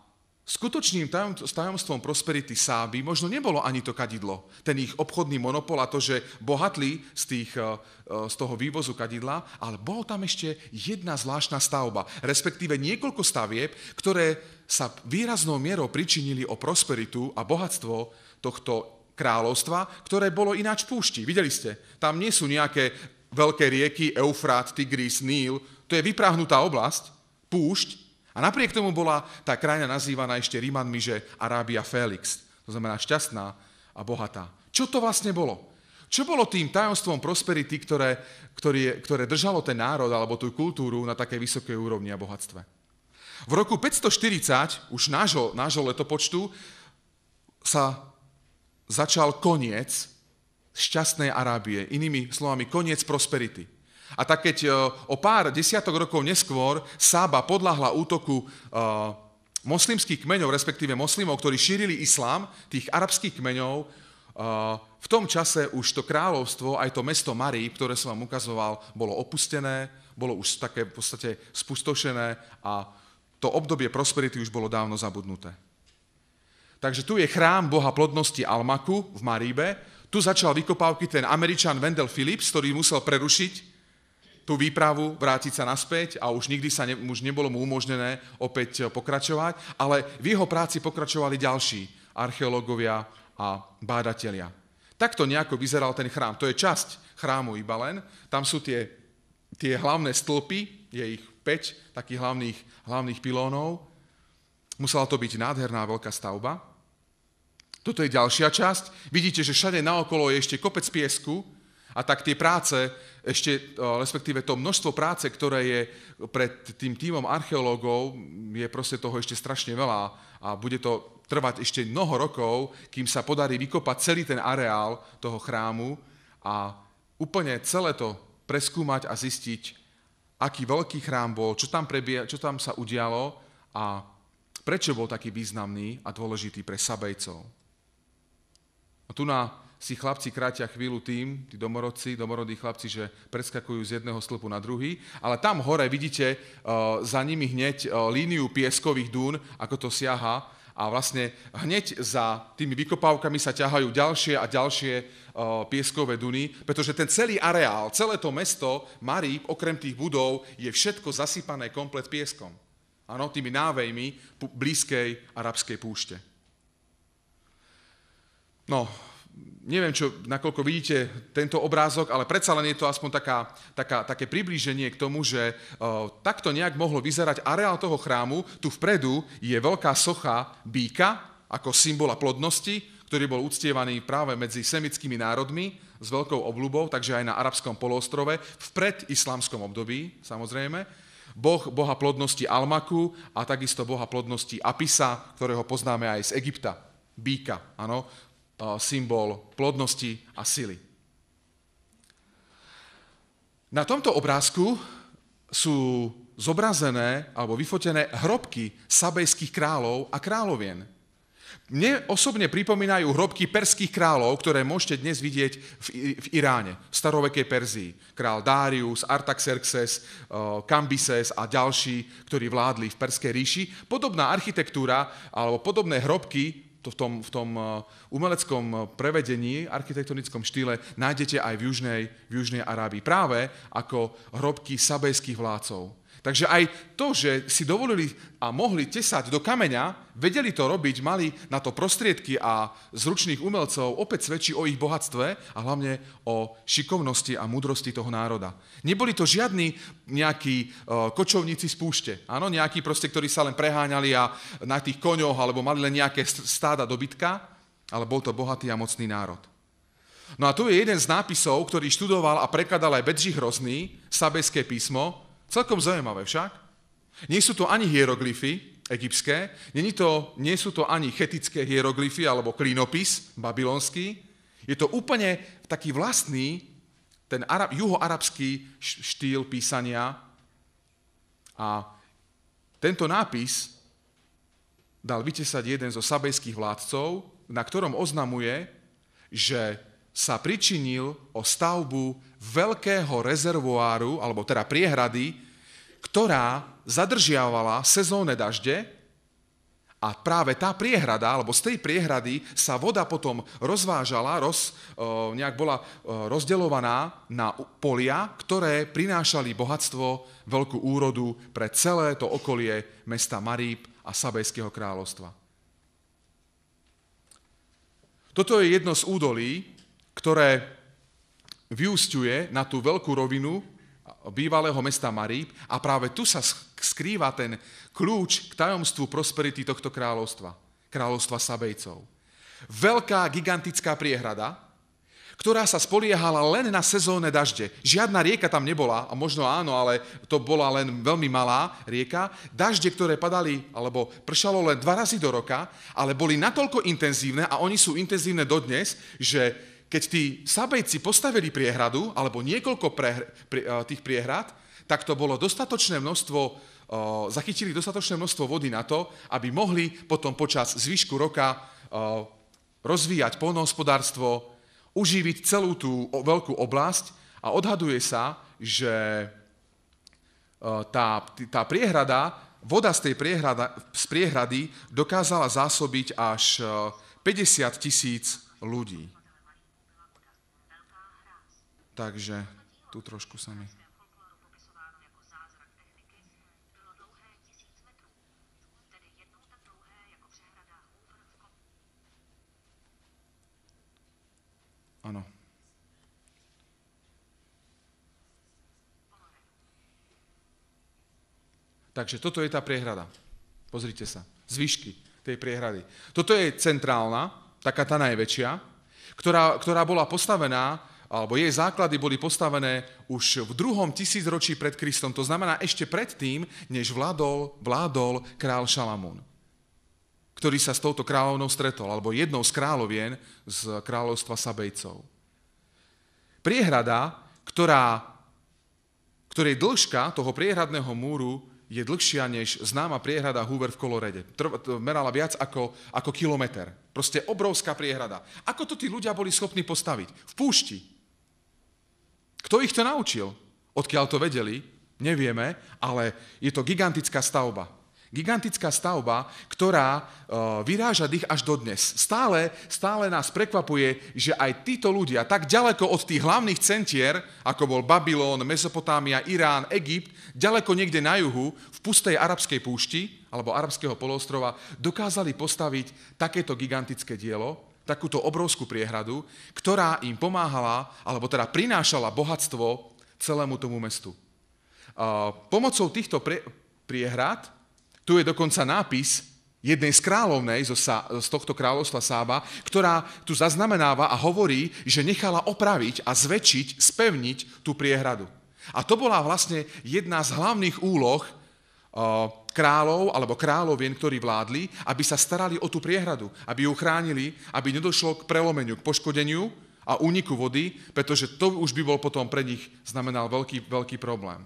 Skutočným tajomstvom prosperity Sáby možno nebolo ani to kadidlo, ten ich obchodný monopol a to, že bohatli z, tých, eh, eh, z toho vývozu kadidla, ale bol tam ešte jedna zvláštna stavba, respektíve niekoľko stavieb, ktoré sa výraznou mierou pričinili o prosperitu a bohatstvo tohto kráľovstva, ktoré bolo ináč púšti. Videli ste, tam nie sú nejaké veľké rieky, Eufrat, Tigris, Níl, to je vypráhnutá oblasť, púšť, a napriek tomu bola tá krajina nazývaná ešte Rímanmi, že Arábia Felix, to znamená šťastná a bohatá. Čo to vlastne bolo? Čo bolo tým tajomstvom prosperity, ktoré, ktoré, ktoré držalo ten národ alebo tú kultúru na takej vysokej úrovni a bohatstve? V roku 540, už nášho, nášho letopočtu, sa začal koniec šťastnej Arábie. Inými slovami, koniec prosperity. A tak keď e, o pár desiatok rokov neskôr Sába podľahla útoku e, moslimských kmeňov, respektíve moslimov, ktorí šírili islám, tých arabských kmeňov, e, v tom čase už to kráľovstvo, aj to mesto Marii, ktoré som vám ukazoval, bolo opustené, bolo už také v podstate spustošené a to obdobie prosperity už bolo dávno zabudnuté. Takže tu je chrám boha plodnosti Almaku v Maríbe. Tu začal vykopávky ten američan Wendell Phillips, ktorý musel prerušiť tú výpravu, vrátiť sa naspäť a už nikdy sa ne, už nebolo mu umožnené opäť e, pokračovať, ale v jeho práci pokračovali ďalší archeológovia a bádatelia. Takto nejako vyzeral ten chrám. To je časť chrámu iba len. Tam sú tie, tie hlavné stĺpy, je ich 5 takých hlavných, hlavných pilónov. Musela to byť nádherná veľká stavba. Toto je ďalšia časť. Vidíte, že všade naokolo je ešte kopec piesku, a tak tie práce, ešte respektíve to množstvo práce, ktoré je pred tým týmom archeológov, je proste toho ešte strašne veľa a bude to trvať ešte mnoho rokov, kým sa podarí vykopať celý ten areál toho chrámu a úplne celé to preskúmať a zistiť, aký veľký chrám bol, čo tam, prebie, čo tam sa udialo a prečo bol taký významný a dôležitý pre Sabejcov. A tu na si chlapci krátia chvíľu tým, tí domorodci, domorodí chlapci, že preskakujú z jedného slpu na druhý, ale tam hore vidíte uh, za nimi hneď uh, líniu pieskových dún, ako to siaha a vlastne hneď za tými vykopávkami sa ťahajú ďalšie a ďalšie uh, pieskové duny, pretože ten celý areál, celé to mesto Maríb, okrem tých budov, je všetko zasypané komplet pieskom. Áno, tými návejmi blízkej arabskej púšte. No, neviem, čo, nakoľko vidíte tento obrázok, ale predsa len je to aspoň taká, taká, také priblíženie k tomu, že o, e, takto nejak mohlo vyzerať areál toho chrámu. Tu vpredu je veľká socha býka ako symbola plodnosti, ktorý bol uctievaný práve medzi semickými národmi s veľkou obľubou, takže aj na arabskom poloostrove, v predislamskom období, samozrejme. Boh, boha plodnosti Almaku a takisto boha plodnosti Apisa, ktorého poznáme aj z Egypta, býka, áno, symbol plodnosti a sily. Na tomto obrázku sú zobrazené alebo vyfotené hrobky sabejských králov a královien. Mne osobne pripomínajú hrobky perských králov, ktoré môžete dnes vidieť v, v Iráne, v starovekej Perzii. Král Darius, Artaxerxes, Kambises e, a ďalší, ktorí vládli v Perskej ríši. Podobná architektúra alebo podobné hrobky to v tom, v tom eh, umeleckom eh, prevedení, architektonickom štýle nájdete aj v Južnej, v Južnej Arábii. Práve ako hrobky sabejských vládcov. Takže aj to, že si dovolili a mohli tesať do kameňa, vedeli to robiť, mali na to prostriedky a zručných umelcov, opäť svedčí o ich bohatstve a hlavne o šikovnosti a múdrosti toho národa. Neboli to žiadni nejakí e, kočovníci z púšte, áno, nejakí proste, ktorí sa len preháňali a na tých koňoch alebo mali len nejaké stáda dobytka, ale bol to bohatý a mocný národ. No a tu je jeden z nápisov, ktorý študoval a prekladal aj Bedřich Hrozný, sabejské písmo, Celkom zaujímavé však. Nie sú to ani hieroglyfy egyptské, nie, to, nie sú to ani chetické hieroglyfy alebo klinopis babylonský. Je to úplne taký vlastný, ten arab, juhoarabský štýl písania. A tento nápis dal vytesať jeden zo sabejských vládcov, na ktorom oznamuje, že sa pričinil o stavbu veľkého rezervoáru, alebo teda priehrady, ktorá zadržiavala sezónne dažde a práve tá priehrada, alebo z tej priehrady sa voda potom rozvážala, roz, e, nejak bola e, rozdeľovaná na polia, ktoré prinášali bohatstvo, veľkú úrodu pre celé to okolie mesta Maríb a Sabejského kráľovstva. Toto je jedno z údolí, ktoré vyústiuje na tú veľkú rovinu bývalého mesta Maríb a práve tu sa skrýva ten kľúč k tajomstvu prosperity tohto kráľovstva, kráľovstva Sabejcov. Veľká, gigantická priehrada, ktorá sa spoliehala len na sezónne dažde. Žiadna rieka tam nebola, a možno áno, ale to bola len veľmi malá rieka. Dažde, ktoré padali, alebo pršalo len dva razy do roka, ale boli natoľko intenzívne, a oni sú intenzívne dodnes, že keď tí Sabejci postavili priehradu, alebo niekoľko prehr- prie, eh, tých priehrad, tak to bolo dostatočné množstvo, eh, zachytili dostatočné množstvo vody na to, aby mohli potom počas zvyšku roka eh, rozvíjať polnohospodárstvo, uživiť celú tú veľkú oblasť a odhaduje sa, že tá, tá priehrada, voda z tej priehrada, z priehrady dokázala zásobiť až 50 tisíc ľudí. Takže tu trošku sa mi... Áno. Takže toto je tá priehrada. Pozrite sa. Zvyšky tej priehrady. Toto je centrálna, taká tá najväčšia, ktorá, ktorá bola postavená alebo jej základy boli postavené už v druhom tisícročí pred Kristom, to znamená ešte predtým, než vládol, vládol král Šalamún, ktorý sa s touto kráľovnou stretol, alebo jednou z kráľovien z kráľovstva Sabejcov. Priehrada, ktorá, ktorej dĺžka toho priehradného múru je dlhšia než známa priehrada Hoover v Kolorede. merala viac ako, ako kilometr. Proste obrovská priehrada. Ako to tí ľudia boli schopní postaviť? V púšti. Kto ich to naučil? Odkiaľ to vedeli? Nevieme, ale je to gigantická stavba. Gigantická stavba, ktorá e, vyráža dých až dodnes. Stále, stále nás prekvapuje, že aj títo ľudia, tak ďaleko od tých hlavných centier, ako bol Babylon, Mesopotámia, Irán, Egypt, ďaleko niekde na juhu, v pustej arabskej púšti alebo arabského poloostrova, dokázali postaviť takéto gigantické dielo, takúto obrovskú priehradu, ktorá im pomáhala, alebo teda prinášala bohatstvo celému tomu mestu. Pomocou týchto priehrad, tu je dokonca nápis jednej z kráľovnej z tohto kráľovstva Sába, ktorá tu zaznamenáva a hovorí, že nechala opraviť a zväčšiť, spevniť tú priehradu. A to bola vlastne jedna z hlavných úloh kráľov alebo kráľovien, ktorí vládli, aby sa starali o tú priehradu, aby ju chránili, aby nedošlo k prelomeniu, k poškodeniu a úniku vody, pretože to už by bol potom pre nich znamenal veľký, veľký problém.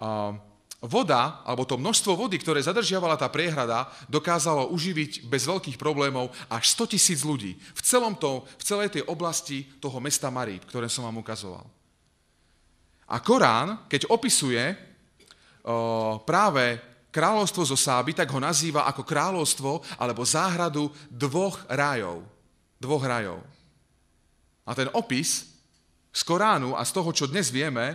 A voda, alebo to množstvo vody, ktoré zadržiavala tá priehrada, dokázalo uživiť bez veľkých problémov až 100 tisíc ľudí v, celom tom, v celej tej oblasti toho mesta marí, ktoré som vám ukazoval. A Korán, keď opisuje práve kráľovstvo zo Sáby, tak ho nazýva ako kráľovstvo alebo záhradu dvoch rajov, Dvoch rajov. A ten opis z Koránu a z toho, čo dnes vieme,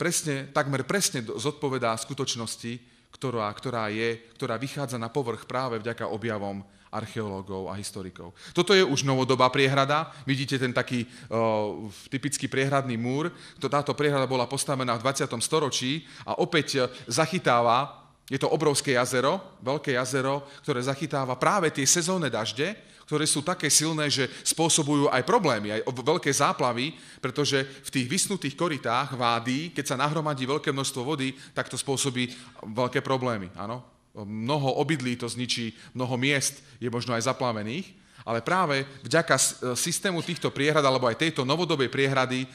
presne, takmer presne zodpovedá skutočnosti, ktorá, ktorá, je, ktorá vychádza na povrch práve vďaka objavom archeológov a historikov. Toto je už novodobá priehrada. Vidíte ten taký uh, typický priehradný múr. Táto priehrada bola postavená v 20. storočí a opäť eh, zachytáva je to obrovské jazero, veľké jazero, ktoré zachytáva práve tie sezónne dažde, ktoré sú také silné, že spôsobujú aj problémy, aj veľké záplavy, pretože v tých vysnutých koritách vády, keď sa nahromadí veľké množstvo vody, tak to spôsobí eh, veľké problémy. Áno? mnoho obydlí to zničí, mnoho miest je možno aj zaplavených, ale práve vďaka systému týchto priehrad alebo aj tejto novodobej priehrady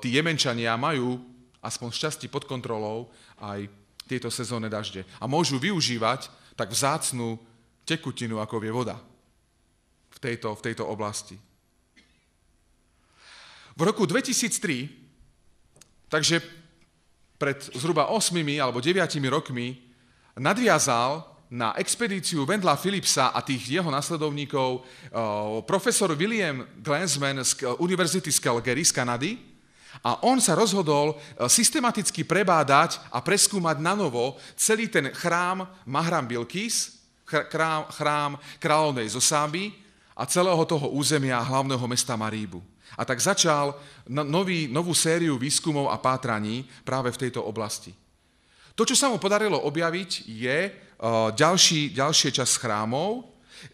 tí Jemenčania majú aspoň z časti pod kontrolou aj tieto sezónne dažde. A môžu využívať tak vzácnú tekutinu, ako je voda v tejto, v tejto oblasti. V roku 2003, takže pred zhruba 8 alebo 9 rokmi, nadviazal na expedíciu Vendla Philipsa a tých jeho nasledovníkov eh, profesor William Glensman z Univerzity z Calgary z Kanady a on sa rozhodol eh, systematicky prebádať a preskúmať na novo celý ten chrám Mahram Bilkis, chrám, chrám kráľovnej Zosáby a celého toho územia hlavného mesta Maríbu. A tak začal no-, nový, novú sériu výskumov a pátraní práve v tejto oblasti. To, čo sa mu podarilo objaviť, je eh, ďalší, ďalšie čas chrámov.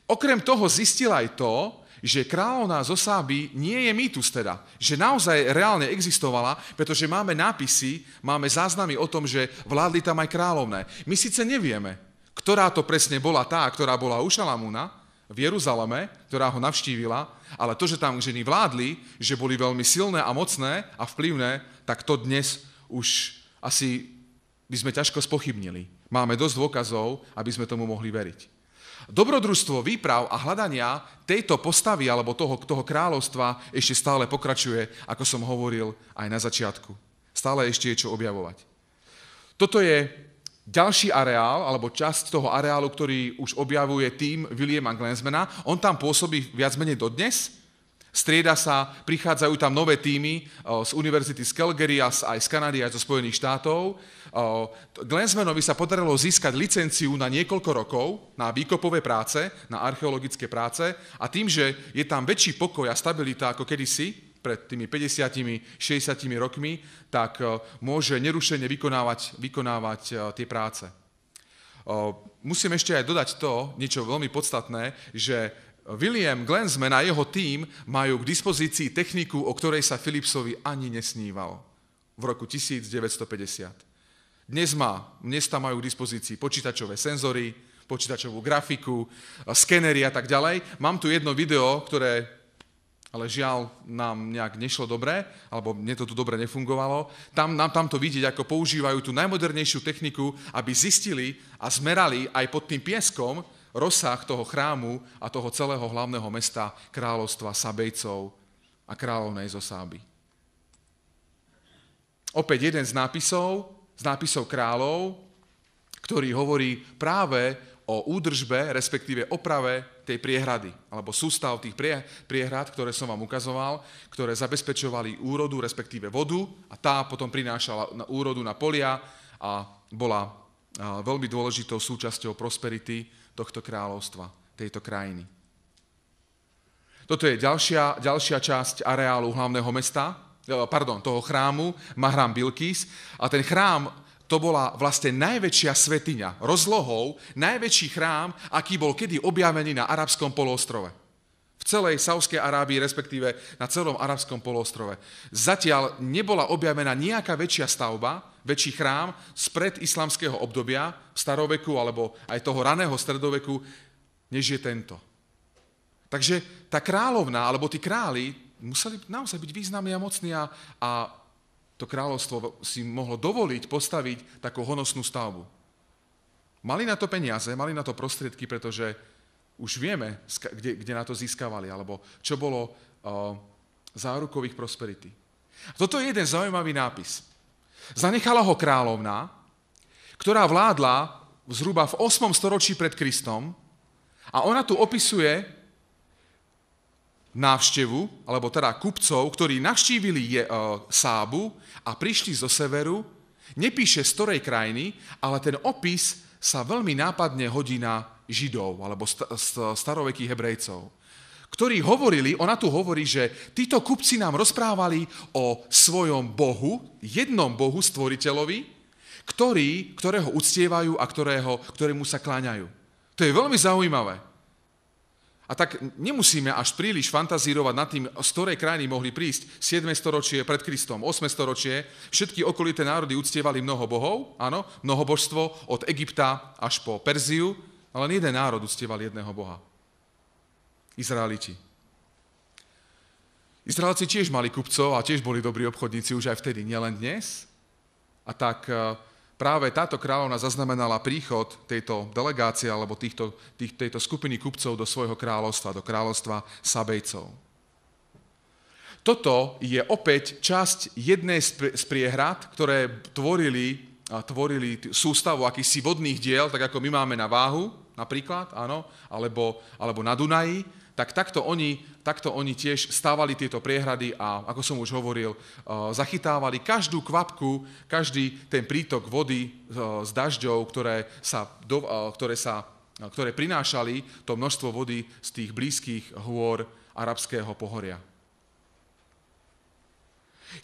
Okrem toho zistil aj to, že kráľovná z Osáby nie je mýtus teda, že naozaj reálne existovala, pretože máme nápisy, máme záznamy o tom, že vládli tam aj kráľovné. My síce nevieme, ktorá to presne bola tá, ktorá bola u Šalamúna v Jeruzaleme, ktorá ho navštívila, ale to, že tam ženy vládli, že boli veľmi silné a mocné a vplyvné, tak to dnes už asi by sme ťažko spochybnili. Máme dosť dôkazov, aby sme tomu mohli veriť. Dobrodružstvo výprav a hľadania tejto postavy alebo toho, toho kráľovstva ešte stále pokračuje, ako som hovoril aj na začiatku. Stále ešte je čo objavovať. Toto je ďalší areál, alebo časť toho areálu, ktorý už objavuje tým Williama Glensmana. On tam pôsobí viac menej dodnes, Strieda sa, prichádzajú tam nové týmy z univerzity z Calgary a aj z Kanady, aj zo Spojených štátov. Glensmanovi sa podarilo získať licenciu na niekoľko rokov na výkopové práce, na archeologické práce a tým, že je tam väčší pokoj a stabilita ako kedysi, pred tými 50 60 rokmi, tak môže nerušene vykonávať, vykonávať tie práce. Musím ešte aj dodať to, niečo veľmi podstatné, že William Glensman a jeho tým majú k dispozícii techniku, o ktorej sa Philipsovi ani nesnívalo v roku 1950. Dnes, má, dnes tam majú k dispozícii počítačové senzory, počítačovú grafiku, skenery a tak ďalej. Mám tu jedno video, ktoré ale žiaľ nám nejak nešlo dobre, alebo mne to tu dobre nefungovalo. Tam, nám tam to vidieť, ako používajú tú najmodernejšiu techniku, aby zistili a zmerali aj pod tým pieskom, rozsah toho chrámu a toho celého hlavného mesta kráľovstva Sabejcov a kráľovnej Zosáby. Opäť jeden z nápisov, z nápisov kráľov, ktorý hovorí práve o údržbe, respektíve oprave tej priehrady, alebo sústav tých priehrad, ktoré som vám ukazoval, ktoré zabezpečovali úrodu, respektíve vodu a tá potom prinášala na úrodu na polia a bola veľmi dôležitou súčasťou prosperity tohto kráľovstva, tejto krajiny. Toto je ďalšia, ďalšia časť areálu hlavného mesta, e, pardon, toho chrámu, Mahram Bilkis. A ten chrám, to bola vlastne najväčšia svetiňa, rozlohou, najväčší chrám, aký bol kedy objavený na arabskom polostrove celej Sauskej Arábii, respektíve na celom arabskom polostrove. Zatiaľ nebola objavená nejaká väčšia stavba, väčší chrám spred islamského obdobia, staroveku alebo aj toho raného stredoveku, než je tento. Takže tá královna, alebo tí králi, museli naozaj byť významní a mocní a, a to kráľovstvo si mohlo dovoliť postaviť takú honosnú stavbu. Mali na to peniaze, mali na to prostriedky, pretože už vieme, kde, kde na to získavali, alebo čo bolo uh, zárukových prosperity. Toto je jeden zaujímavý nápis. Zanechala ho královna, ktorá vládla zhruba v 8. storočí pred Kristom a ona tu opisuje návštevu, alebo teda kupcov, ktorí navštívili je, uh, Sábu a prišli zo severu, nepíše z ktorej krajiny, ale ten opis sa veľmi nápadne hodí na Židov alebo starovekých Hebrejcov, ktorí hovorili, ona tu hovorí, že títo kupci nám rozprávali o svojom Bohu, jednom Bohu stvoriteľovi, ktorý, ktorého uctievajú a ktorého, ktorému sa kláňajú. To je veľmi zaujímavé. A tak nemusíme až príliš fantazírovať nad tým, z ktorej krajiny mohli prísť 7. storočie pred Kristom, 8. storočie. Všetky okolité národy uctievali mnoho bohov, áno, mnoho božstvo od Egypta až po Perziu, ale jeden národ uctieval jedného boha. Izraeliti. Izraelci tiež mali kupcov a tiež boli dobrí obchodníci už aj vtedy, nielen dnes. A tak eh, práve táto kráľovna zaznamenala príchod tejto delegácie alebo týchto, tých, tejto skupiny kupcov do svojho kráľovstva, do kráľovstva Sabejcov. Toto je opäť časť jednej z priehrad, ktoré tvorili, tvorili sústavu akýchsi vodných diel, tak ako my máme na váhu napríklad, áno, alebo, alebo na Dunaji, tak takto oni, takto oni tiež stávali tieto priehrady a, ako som už hovoril, eh, zachytávali každú kvapku, každý ten prítok vody eh, s dažďou, ktoré sa, eh, ktoré sa ktoré prinášali to množstvo vody z tých blízkych hôr arabského pohoria.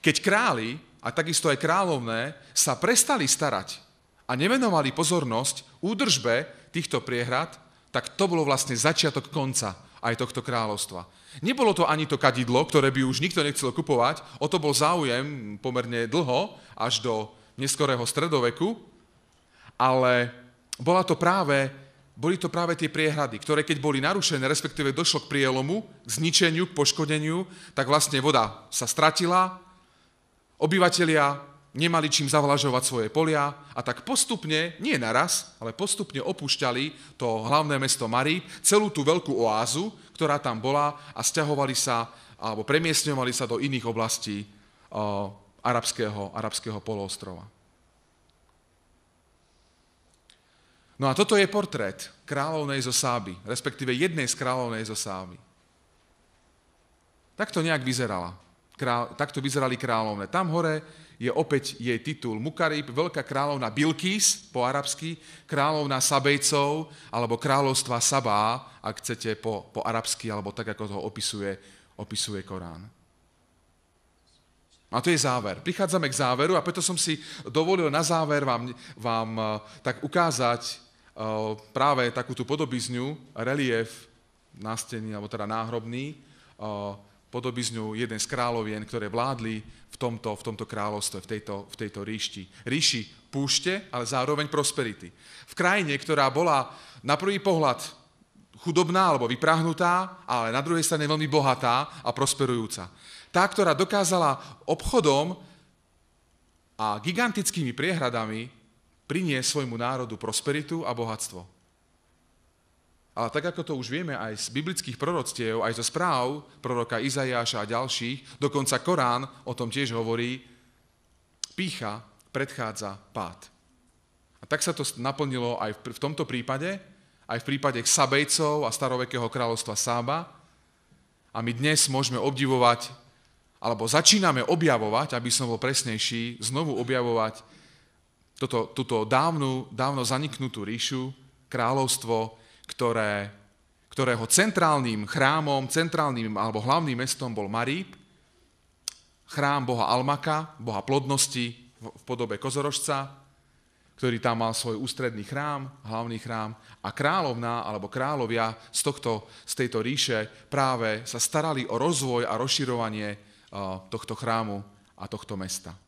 Keď králi, a takisto aj kráľovné, sa prestali starať a nevenovali pozornosť údržbe týchto priehrad, tak to bolo vlastne začiatok konca aj tohto kráľovstva. Nebolo to ani to kadidlo, ktoré by už nikto nechcel kupovať, o to bol záujem pomerne dlho, až do neskorého stredoveku, ale bola to práve, boli to práve tie priehrady, ktoré keď boli narušené, respektíve došlo k prielomu, k zničeniu, k poškodeniu, tak vlastne voda sa stratila, obyvatelia nemali čím zavlažovať svoje polia a tak postupne, nie naraz, ale postupne opúšťali to hlavné mesto Mary, celú tú veľkú oázu, ktorá tam bola a stiahovali sa alebo premiesňovali sa do iných oblastí o, eh, arabského, arabského poloostrova. No a toto je portrét kráľovnej zo Sáby, respektíve jednej z kráľovnej zo Sáby. Takto nejak vyzerala. takto vyzerali kráľovne. Tam hore je opäť jej titul Mukarib, veľká kráľovna Bilkis po arabsky, kráľovna Sabejcov alebo kráľovstva Sabá, ak chcete po, po arabsky alebo tak, ako ho opisuje, opisuje Korán. A to je záver. Prichádzame k záveru a preto som si dovolil na záver vám, vám eh, tak ukázať eh, práve takúto podobizňu, relief nástený, alebo teda náhrobný, eh, podobizňu jeden z kráľovien, ktoré vládli v tomto, v tomto kráľovstve, v tejto, v tejto ríšti. ríši púšte, ale zároveň prosperity. V krajine, ktorá bola na prvý pohľad chudobná alebo vyprahnutá, ale na druhej strane veľmi bohatá a prosperujúca. Tá, ktorá dokázala obchodom a gigantickými priehradami priniesť svojmu národu prosperitu a bohatstvo. Ale tak ako to už vieme aj z biblických proroctiev, aj zo správ proroka Izajáša a ďalších, dokonca Korán o tom tiež hovorí, pícha predchádza pád. A tak sa to naplnilo aj v tomto prípade, aj v prípade Sabejcov a starovekého kráľovstva Sába. A my dnes môžeme obdivovať, alebo začíname objavovať, aby som bol presnejší, znovu objavovať toto, túto dávnu, dávno zaniknutú ríšu, kráľovstvo, ktoré, ktorého centrálnym chrámom, centrálnym alebo hlavným mestom bol Maríb, chrám boha Almaka, boha plodnosti v podobe kozorožca, ktorý tam mal svoj ústredný chrám, hlavný chrám a kráľovná alebo královia z, tohto, z tejto ríše práve sa starali o rozvoj a rozširovanie eh, tohto chrámu a tohto mesta.